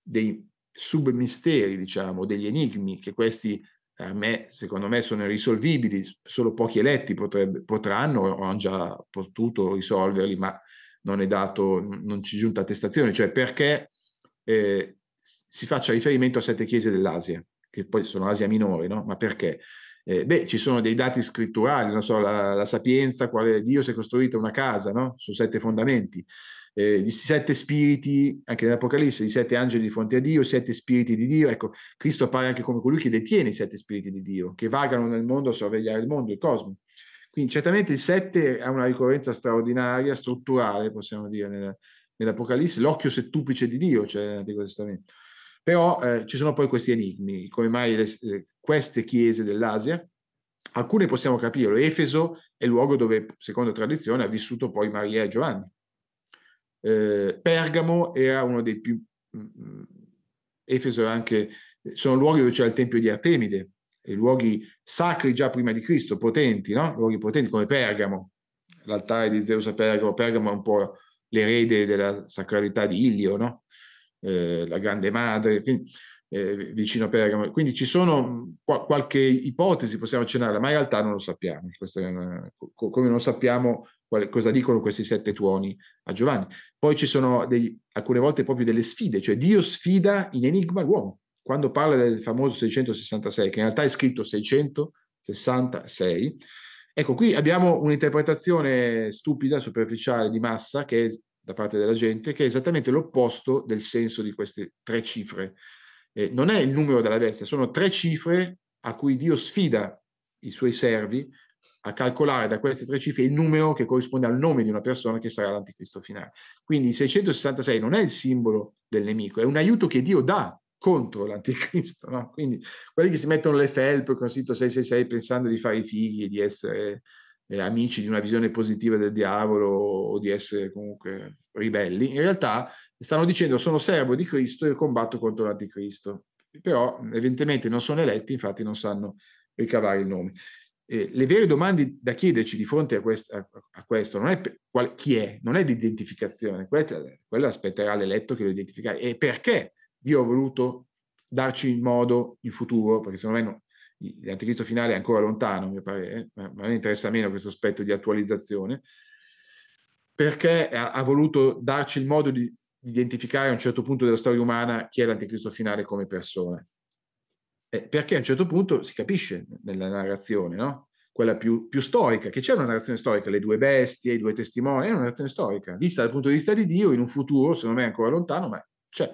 dei submisteri, diciamo, degli enigmi che questi a me, secondo me, sono irrisolvibili, solo pochi eletti potrebbe, potranno o hanno già potuto risolverli, ma non è dato, non ci è giunta attestazione, cioè perché eh, si faccia riferimento a sette chiese dell'Asia, che poi sono Asia minore, no? Ma perché? Eh, beh, ci sono dei dati scritturali, non so, la, la sapienza, quale Dio si è costruita una casa, no? Su sette fondamenti, eh, sette spiriti, anche nell'Apocalisse, di sette angeli di fronte a Dio, sette spiriti di Dio. Ecco, Cristo appare anche come colui che detiene i sette spiriti di Dio, che vagano nel mondo a sorvegliare il mondo, il cosmo. Quindi certamente il sette ha una ricorrenza straordinaria, strutturale, possiamo dire, nel, nell'Apocalisse, l'occhio settuplice di Dio, cioè nell'Antico Testamento. Però eh, ci sono poi questi enigmi, come mai le, eh, queste chiese dell'Asia, alcune possiamo capirlo, Efeso è il luogo dove, secondo tradizione, ha vissuto poi Maria e Giovanni. Eh, Pergamo era uno dei più... Mh, mm, mm, Efeso è anche... sono luoghi dove c'era il Tempio di Artemide, luoghi sacri già prima di Cristo, potenti, no? luoghi potenti come Pergamo, l'altare di Zeus a Pergamo, Pergamo è un po' l'erede della sacralità di Ilio, no? eh, la grande madre, quindi, eh, vicino a Pergamo. Quindi ci sono mm, qual- qualche ipotesi, possiamo accennarla, ma in realtà non lo sappiamo, una, co- come non sappiamo quale, cosa dicono questi sette tuoni a Giovanni. Poi ci sono degli, alcune volte proprio delle sfide, cioè Dio sfida in enigma l'uomo. Quando parla del famoso 666, che in realtà è scritto 666, Ecco, qui abbiamo un'interpretazione stupida, superficiale, di massa, che è da parte della gente, che è esattamente l'opposto del senso di queste tre cifre. Eh, non è il numero della bestia, sono tre cifre a cui Dio sfida i suoi servi a calcolare da queste tre cifre il numero che corrisponde al nome di una persona che sarà l'anticristo finale. Quindi il 666 non è il simbolo del nemico, è un aiuto che Dio dà contro l'anticristo, no? Quindi quelli che si mettono le felpe con il sito 666 pensando di fare i figli di essere eh, amici di una visione positiva del diavolo o di essere comunque ribelli, in realtà stanno dicendo sono servo di Cristo e combatto contro l'anticristo. Però evidentemente non sono eletti, infatti non sanno ricavare il nome. Eh, le vere domande da chiederci di fronte a, quest- a, a questo non è per, qual- chi è, non è l'identificazione, quella aspetterà l'eletto che lo identifica, e perché Dio ha voluto darci modo in futuro, perché secondo me no, l'anticristo finale è ancora lontano, a mio parere, eh, ma a me interessa meno questo aspetto di attualizzazione, perché ha, ha voluto darci il modo di, di identificare a un certo punto della storia umana chi è l'anticristo finale come persona. Eh, perché a un certo punto si capisce nella narrazione, no? quella più, più, storica, che c'è una narrazione storica, le due bestie, i due testimoni, è una narrazione storica, vista dal punto di vista di Dio in un futuro, secondo me ancora lontano, ma c'è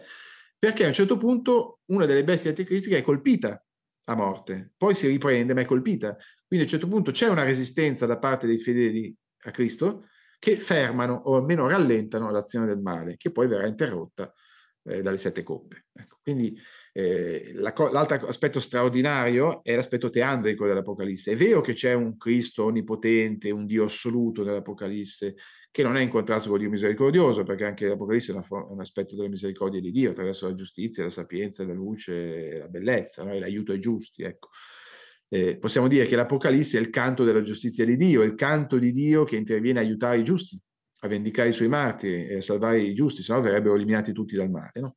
perché a un certo punto una delle bestie anticristiche è colpita a morte, poi si riprende ma è colpita. Quindi a un certo punto c'è una resistenza da parte dei fedeli a Cristo che fermano o almeno rallentano l'azione del male, che poi verrà interrotta eh, dalle sette coppe. Ecco, quindi eh, la co- l'altro aspetto straordinario è l'aspetto teandrico dell'Apocalisse. È vero che c'è un Cristo onnipotente, un Dio assoluto nell'Apocalisse, che non è in contrasto con Dio misericordioso, perché anche l'Apocalisse è, for- è, un aspetto della misericordia di Dio, attraverso la giustizia, la sapienza, la luce, la bellezza, no? l'aiuto ai giusti. Ecco. Eh, possiamo dire che l'Apocalisse è il canto della giustizia di Dio, è il canto di Dio che interviene a aiutare i giusti, a vendicare i suoi martiri, a salvare i giusti, se no verrebbero eliminati tutti dal male. No?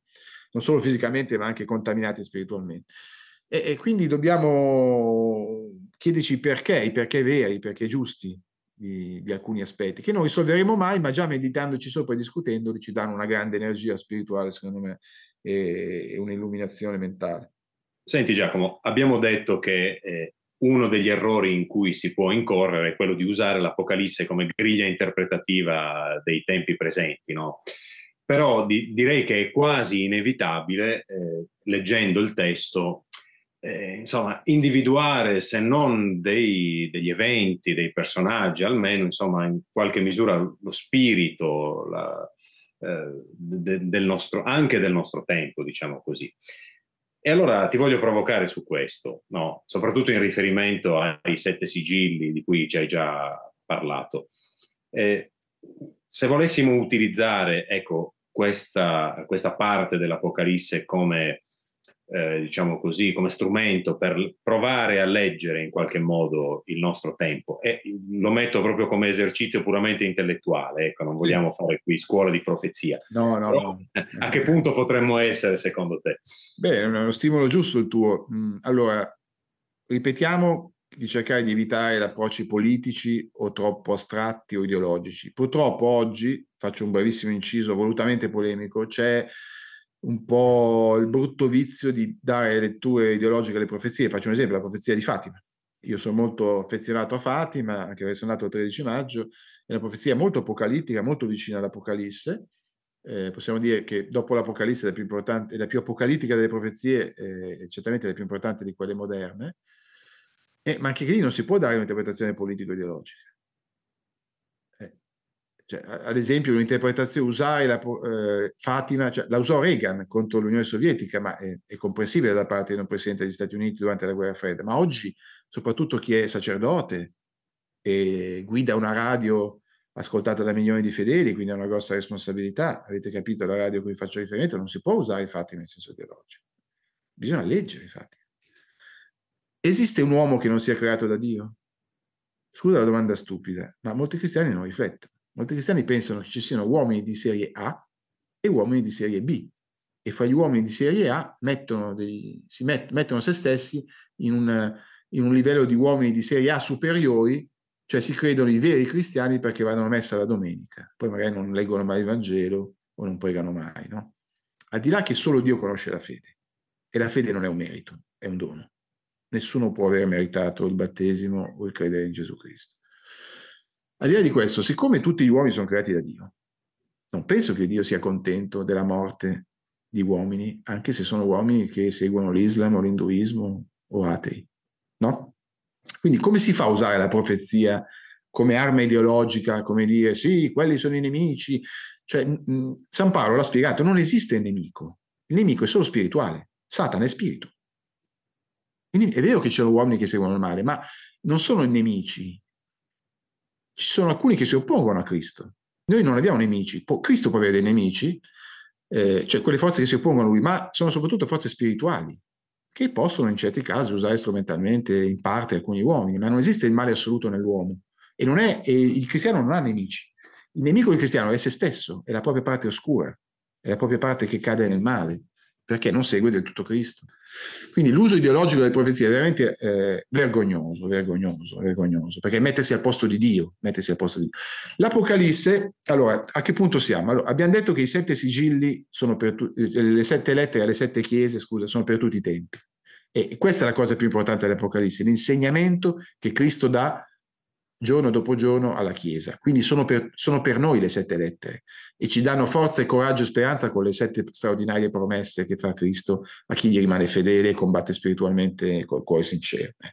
non solo fisicamente ma anche contaminati spiritualmente. E, e quindi dobbiamo chiederci perché, i perché veri, i perché giusti di, di, alcuni aspetti, che non risolveremo mai, ma già meditandoci sopra e discutendoli ci danno una grande energia spirituale, secondo me, e, e un'illuminazione mentale. Senti Giacomo, abbiamo detto che eh, uno degli errori in cui si può incorrere è quello di usare l'Apocalisse come griglia interpretativa dei tempi presenti, no? però di, direi che è quasi inevitabile, eh, leggendo il testo, eh, insomma, individuare se non dei, degli eventi, dei personaggi, almeno insomma, in qualche misura lo spirito la, eh, de, del nostro, anche del nostro tempo, diciamo così. E allora ti voglio provocare su questo, no? soprattutto in riferimento ai sette sigilli di cui ci hai già parlato. Eh, se volessimo utilizzare ecco, questa, questa parte dell'Apocalisse come, eh, diciamo così, come strumento per provare a leggere in qualche modo il nostro tempo. E lo metto proprio come esercizio puramente intellettuale, ecco, non vogliamo fare qui scuola di profezia. No, no, Però, no. *laughs* A che punto potremmo essere secondo te? Beh, è uno stimolo giusto il tuo. Mm, allora, ripetiamo di cercare di evitare approcci politici o troppo astratti o ideologici. Purtroppo oggi faccio un brevissimo inciso volutamente polemico, c'è un po' il brutto vizio di dare letture ideologiche alle profezie. Faccio un esempio, la profezia di Fatima. Io sono molto affezionato a Fatima, anche perché sono nato il 13 maggio, è una profezia molto apocalittica, molto vicina all'Apocalisse. Eh, possiamo dire che dopo l'Apocalisse è la più, importante, è la più apocalittica delle profezie, eh, e certamente la più importante di quelle moderne, eh, ma anche lì non si può dare un'interpretazione politico-ideologica. Cioè, ad esempio, un'interpretazione usare la, eh, Fatima, cioè, la usò Reagan contro l'Unione Sovietica, ma è, è, comprensibile da parte di un presidente degli Stati Uniti durante la guerra fredda. Ma oggi, soprattutto chi è sacerdote e guida una radio ascoltata da milioni di fedeli, quindi ha una grossa responsabilità. Avete capito la radio a cui faccio riferimento? Non si può usare Fatima nel senso ideologico. Bisogna leggere Fatima. Esiste un uomo che non sia creato da Dio? Scusa la domanda stupida, ma molti cristiani non riflettono. Molti cristiani pensano che ci siano uomini di serie A e uomini di serie B e fra gli uomini di serie A mettono dei, si met, mettono se stessi in un, in un livello di uomini di serie A superiori, cioè si credono i veri cristiani perché vanno a messa la domenica, poi magari non leggono mai il Vangelo o non pregano mai, no? Al di là che solo Dio conosce la fede e la fede non è un merito, è un dono. Nessuno può aver meritato il battesimo o il credere in Gesù Cristo. Al di là di questo, siccome tutti gli uomini sono creati da Dio, non penso che Dio sia contento della morte di uomini, anche se sono uomini che seguono l'Islam o l'induismo o atei. No? Quindi come si fa a usare la profezia come arma ideologica, come dire sì, quelli sono i nemici? Cioè, San Paolo l'ha spiegato, non esiste il nemico, il nemico è solo spirituale, Satana è spirito. È vero che ci sono uomini che seguono il male, ma non sono i nemici, ci sono alcuni che si oppongono a Cristo. Noi non abbiamo nemici, Cristo può avere dei nemici, eh, cioè quelle forze che si oppongono a lui, ma sono soprattutto forze spirituali, che possono in certi casi usare strumentalmente in parte alcuni uomini, ma non esiste il male assoluto nell'uomo. E, è, e il cristiano non ha nemici. Il nemico del cristiano è se stesso, è la propria parte oscura, è la propria parte che cade nel male perché non segue del tutto Cristo. Quindi l'uso ideologico delle profezie è veramente eh, vergognoso, vergognoso, vergognoso, perché mettersi al posto di Dio, mettersi al posto di Dio. L'Apocalisse, allora, a che punto siamo? Allora, abbiamo detto che i sette sigilli sono per tu, eh, le sette lettere alle sette chiese, scusa, sono per tutti i tempi. E questa è la cosa più importante dell'Apocalisse, l'insegnamento che Cristo dà giorno dopo giorno alla Chiesa. Quindi sono per, sono per, noi le sette lettere e ci danno forza e coraggio e speranza con le sette straordinarie promesse che fa Cristo a chi gli rimane fedele e combatte spiritualmente col cuore sincero. Eh.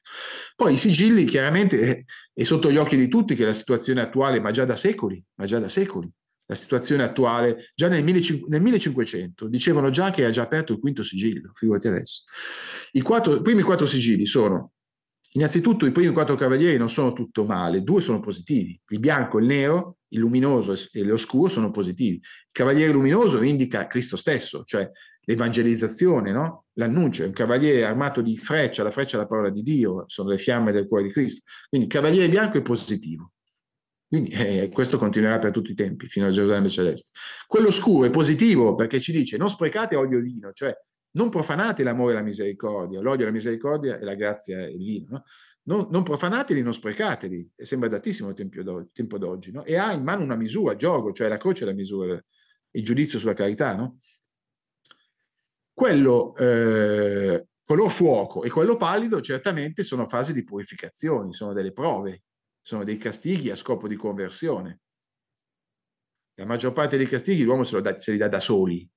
Poi i sigilli chiaramente eh, è sotto gli occhi di tutti che la situazione attuale, ma già da secoli, ma già da secoli, la situazione attuale, già nel, 1500 dicevano già che era già aperto il quinto sigillo, figurati adesso. I, quattro, I primi quattro sigilli sono Innanzitutto i primi quattro cavalieri non sono tutto male, due sono positivi, il bianco, il nero, il luminoso e l'oscuro sono positivi. Il cavaliere luminoso indica Cristo stesso, cioè l'evangelizzazione, no? l'annuncio, è un cavaliere armato di freccia, la freccia è la parola di Dio, sono le fiamme del cuore di Cristo. Quindi il cavaliere bianco è positivo. Quindi eh, eh questo continuerà per tutti i tempi, fino a Gerusalemme celeste. Quello scuro è positivo perché ci dice non sprecate olio e vino, cioè non profanate l'amore e la misericordia, l'odio e la misericordia e la grazia e il no? Non, non, profanateli, non sprecateli, sembra datissimo il tempo d'oggi, no? e ha in mano una misura, gioco, cioè la croce è la misura, il giudizio sulla carità. No? Quello, eh, color fuoco e quello pallido certamente sono fasi di purificazione, sono delle prove, sono dei castighi a scopo di conversione. La maggior parte dei castighi l'uomo se, da, se li dà da soli,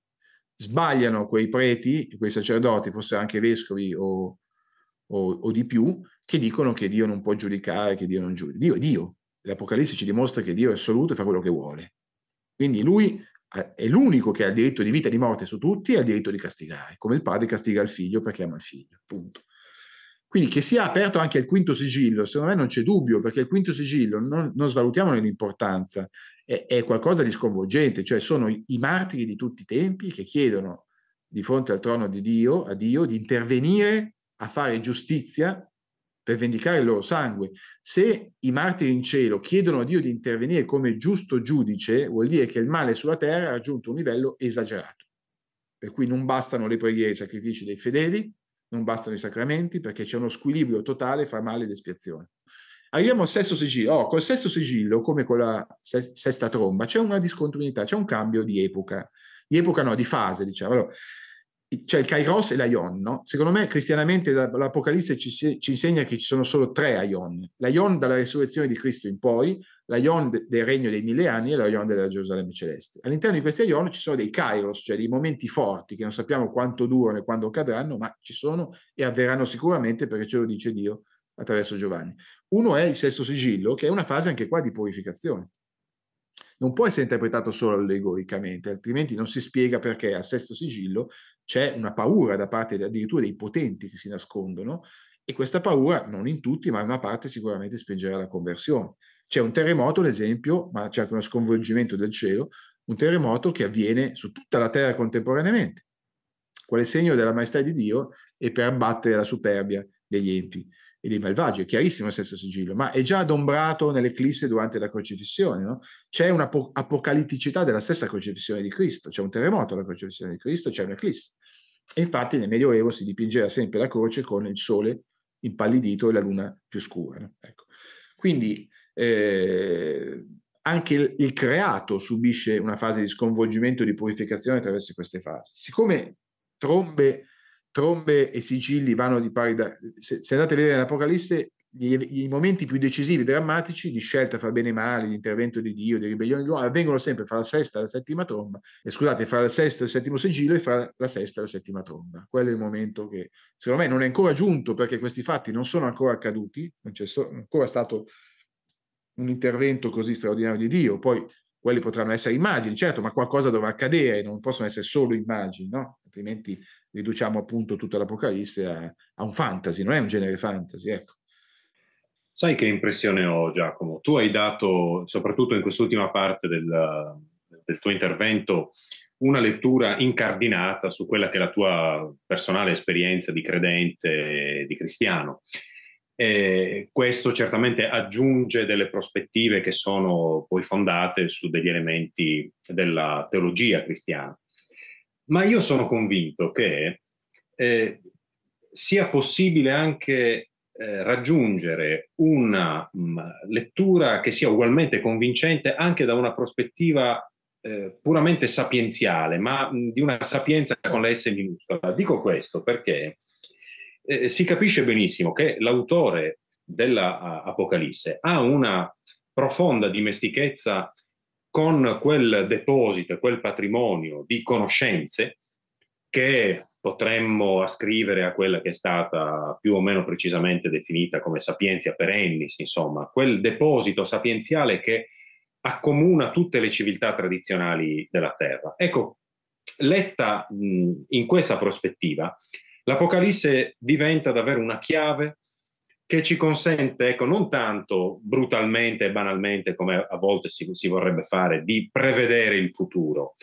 sbagliano quei preti, quei sacerdoti, forse anche vescovi o, o, o, di più, che dicono che Dio non può giudicare, che Dio non giudica. Dio è Dio. L'Apocalisse ci dimostra che Dio è assoluto e fa quello che vuole. Quindi lui eh, è l'unico che ha il diritto di vita e di morte su tutti e ha il diritto di castigare, come il padre castiga il figlio perché ama il figlio, punto. Quindi che sia aperto anche il quinto sigillo, secondo me non c'è dubbio, perché il quinto sigillo non, non svalutiamone l'importanza, è, è qualcosa di sconvolgente, cioè sono i, i martiri di tutti i tempi che chiedono di fronte al trono di Dio, a Dio, di intervenire a fare giustizia per vendicare il loro sangue. Se i martiri in cielo chiedono a Dio di intervenire come giusto giudice, vuol dire che il male sulla terra ha raggiunto un livello esagerato. Per cui non bastano le preghiere e i sacrifici dei fedeli, non bastano i sacramenti, perché c'è uno squilibrio totale fra male ed espiazione. Arriviamo al sesto sigillo. Oh, col sesto sigillo, come con la sesta tromba, c'è una discontinuità, c'è un cambio di epoca. Di epoca no, di fase, diciamo. Allora, c'è cioè, il Kairos e l'Aion, no? Secondo me, cristianamente, l'Apocalisse ci, ci, insegna che ci sono solo tre Aion. L'Aion dalla resurrezione di Cristo in poi, l'Aion del regno dei mille anni e l'Aion della Gerusalemme celeste. All'interno di questi Aion ci sono dei Kairos, cioè dei momenti forti che non sappiamo quanto durano e quando cadranno, ma ci sono e avverranno sicuramente perché ce lo dice Dio attraverso Giovanni. Uno è il sesto sigillo, che è una fase anche qua di purificazione. Non può essere interpretato solo allegoricamente, altrimenti non si spiega perché al sesto sigillo c'è una paura da parte addirittura dei potenti che si nascondono e questa paura, non in tutti, ma in una parte sicuramente spingerà alla conversione. C'è un terremoto, ad esempio, ma c'è anche uno sconvolgimento del cielo, un terremoto che avviene su tutta la terra contemporaneamente, quale segno della maestà di Dio e per abbattere la superbia degli empi e dei malvagi, è chiarissimo il sesto sigillo, ma è già adombrato nell'eclisse durante la crocifissione. No? C'è un'apocalitticità della stessa crocifissione di Cristo, c'è un terremoto alla crocifissione di Cristo, c'è un'eclisse. E infatti nel Medioevo si dipingeva sempre la croce con il sole impallidito e la luna più scura. No? Ecco. Quindi eh, anche il, creato subisce una fase di sconvolgimento di purificazione attraverso queste fasi. Siccome trombe trombe e sigilli vanno di pari da... Se, se andate a vedere l'Apocalisse, i momenti più decisivi, drammatici, di scelta fra bene e male, di intervento di Dio, di ribellione dell'uomo, avvengono sempre fra la sesta e la settima tromba, e scusate, fra il sesto e il settimo sigillo e fra la sesta e la settima tromba. Quello è il momento che, secondo me, non è ancora giunto perché questi fatti non sono ancora accaduti, non c'è so, ancora stato un intervento così straordinario di Dio. Poi quelli potranno essere immagini, certo, ma qualcosa dovrà accadere, non possono essere solo immagini, no? Altrimenti riduciamo appunto tutta l'Apocalisse a, a un fantasy, non è un genere fantasy, ecco. Sai che impressione ho Giacomo? Tu hai dato, soprattutto in quest'ultima parte del, del tuo intervento, una lettura incardinata su quella che è la tua personale esperienza di credente, di cristiano. E questo certamente aggiunge delle prospettive che sono poi fondate su degli elementi della teologia cristiana ma io sono convinto che eh, sia possibile anche eh, raggiungere una mh, mm, lettura che sia ugualmente convincente anche da una prospettiva eh, puramente sapienziale, ma mh, mm, di una sapienza con la S minuscola. Dico questo perché eh, si capisce benissimo che l'autore dell'Apocalisse ha una profonda dimestichezza con quel deposito e quel patrimonio di conoscenze che potremmo ascrivere a quella che è stata più o meno precisamente definita come sapienza perennis, insomma, quel deposito sapienziale che accomuna tutte le civiltà tradizionali della Terra. Ecco, letta in questa prospettiva, l'Apocalisse diventa davvero una chiave che ci consente, ecco, non tanto brutalmente e banalmente come a volte si, si vorrebbe fare, di prevedere il futuro,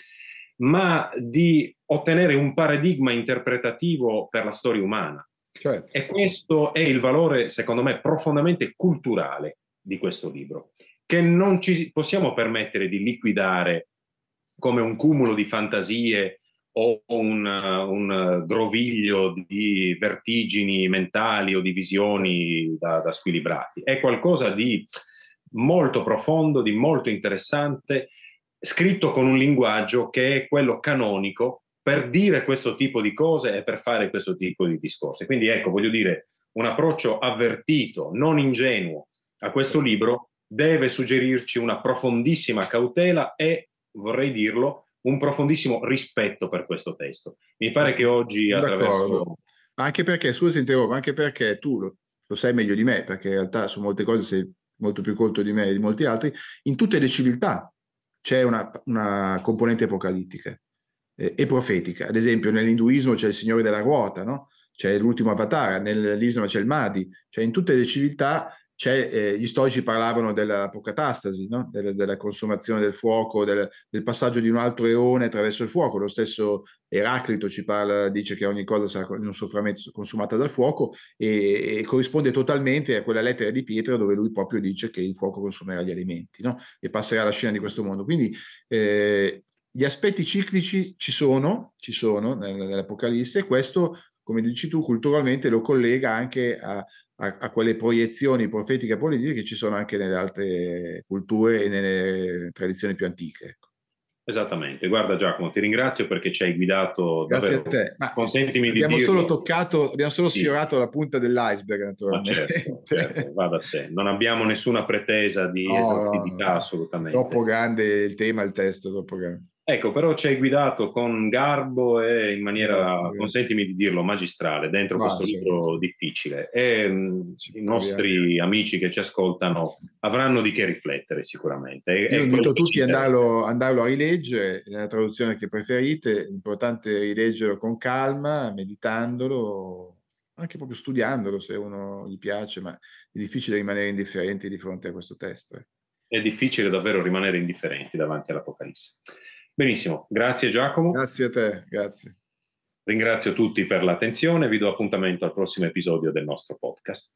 ma di ottenere un paradigma interpretativo per la storia umana. Certo. E questo è il valore, secondo me, profondamente culturale di questo libro, che non ci possiamo permettere di liquidare come un cumulo di fantasie o un, un, groviglio di vertigini mentali o di visioni da, da squilibrati. È qualcosa di molto profondo, di molto interessante, scritto con un linguaggio che è quello canonico per dire questo tipo di cose e per fare questo tipo di discorsi. Quindi ecco, voglio dire, un approccio avvertito, non ingenuo a questo libro deve suggerirci una profondissima cautela e, vorrei dirlo, un profondissimo rispetto per questo testo. Mi pare che oggi attraverso... D'accordo. Anche perché, scusa se interrompo, anche perché tu lo, lo, sai meglio di me, perché in realtà su molte cose sei molto più colto di me e di molti altri, in tutte le civiltà c'è una, una componente apocalittica eh, e profetica. Ad esempio nell'induismo c'è il Signore della Ruota, no? c'è l'ultimo avatar, nell'Islam c'è il Mahdi, cioè in tutte le civiltà eh, gli storici parlavano dell'apocatastasi, no? della, della, consumazione del fuoco, del, del, passaggio di un altro eone attraverso il fuoco. Lo stesso Eraclito ci parla, dice che ogni cosa sarà in un sofframento consumata dal fuoco e, e, corrisponde totalmente a quella lettera di Pietro dove lui proprio dice che il fuoco consumerà gli alimenti no? e passerà alla scena di questo mondo. Quindi eh, gli aspetti ciclici ci sono, ci sono nell'Apocalisse e questo come dici tu, culturalmente lo collega anche a, a, a, quelle proiezioni profetiche e politiche che ci sono anche nelle altre culture e nelle tradizioni più antiche. Ecco. Esattamente, guarda Giacomo, ti ringrazio perché ci hai guidato. Davvero. Grazie a te. Ma Consentimi abbiamo di solo dirlo. toccato, abbiamo solo sì. sfiorato la punta dell'iceberg, certo, naturalmente. Certo, certo, va da sé. Non abbiamo nessuna pretesa di no, no, no. assolutamente. Troppo grande il tema, il testo, troppo grande. Ecco, però ci hai guidato con garbo e in maniera, grazie, consentimi grazie. di dirlo, magistrale dentro Ma, questo sì, libro sì. difficile. E mm, i nostri amici che ci ascoltano avranno di che riflettere sicuramente. Io invito tutti a andarlo, a rileggere nella traduzione che preferite, l'importante è rileggerlo con calma, meditandolo, anche proprio studiandolo se uno gli piace, ma è difficile rimanere indifferenti di fronte a questo testo. Eh. È difficile davvero rimanere indifferenti davanti all'Apocalisse. Benissimo, grazie Giacomo. Grazie a te, grazie. Ringrazio tutti per l'attenzione vi do appuntamento al prossimo episodio del nostro podcast.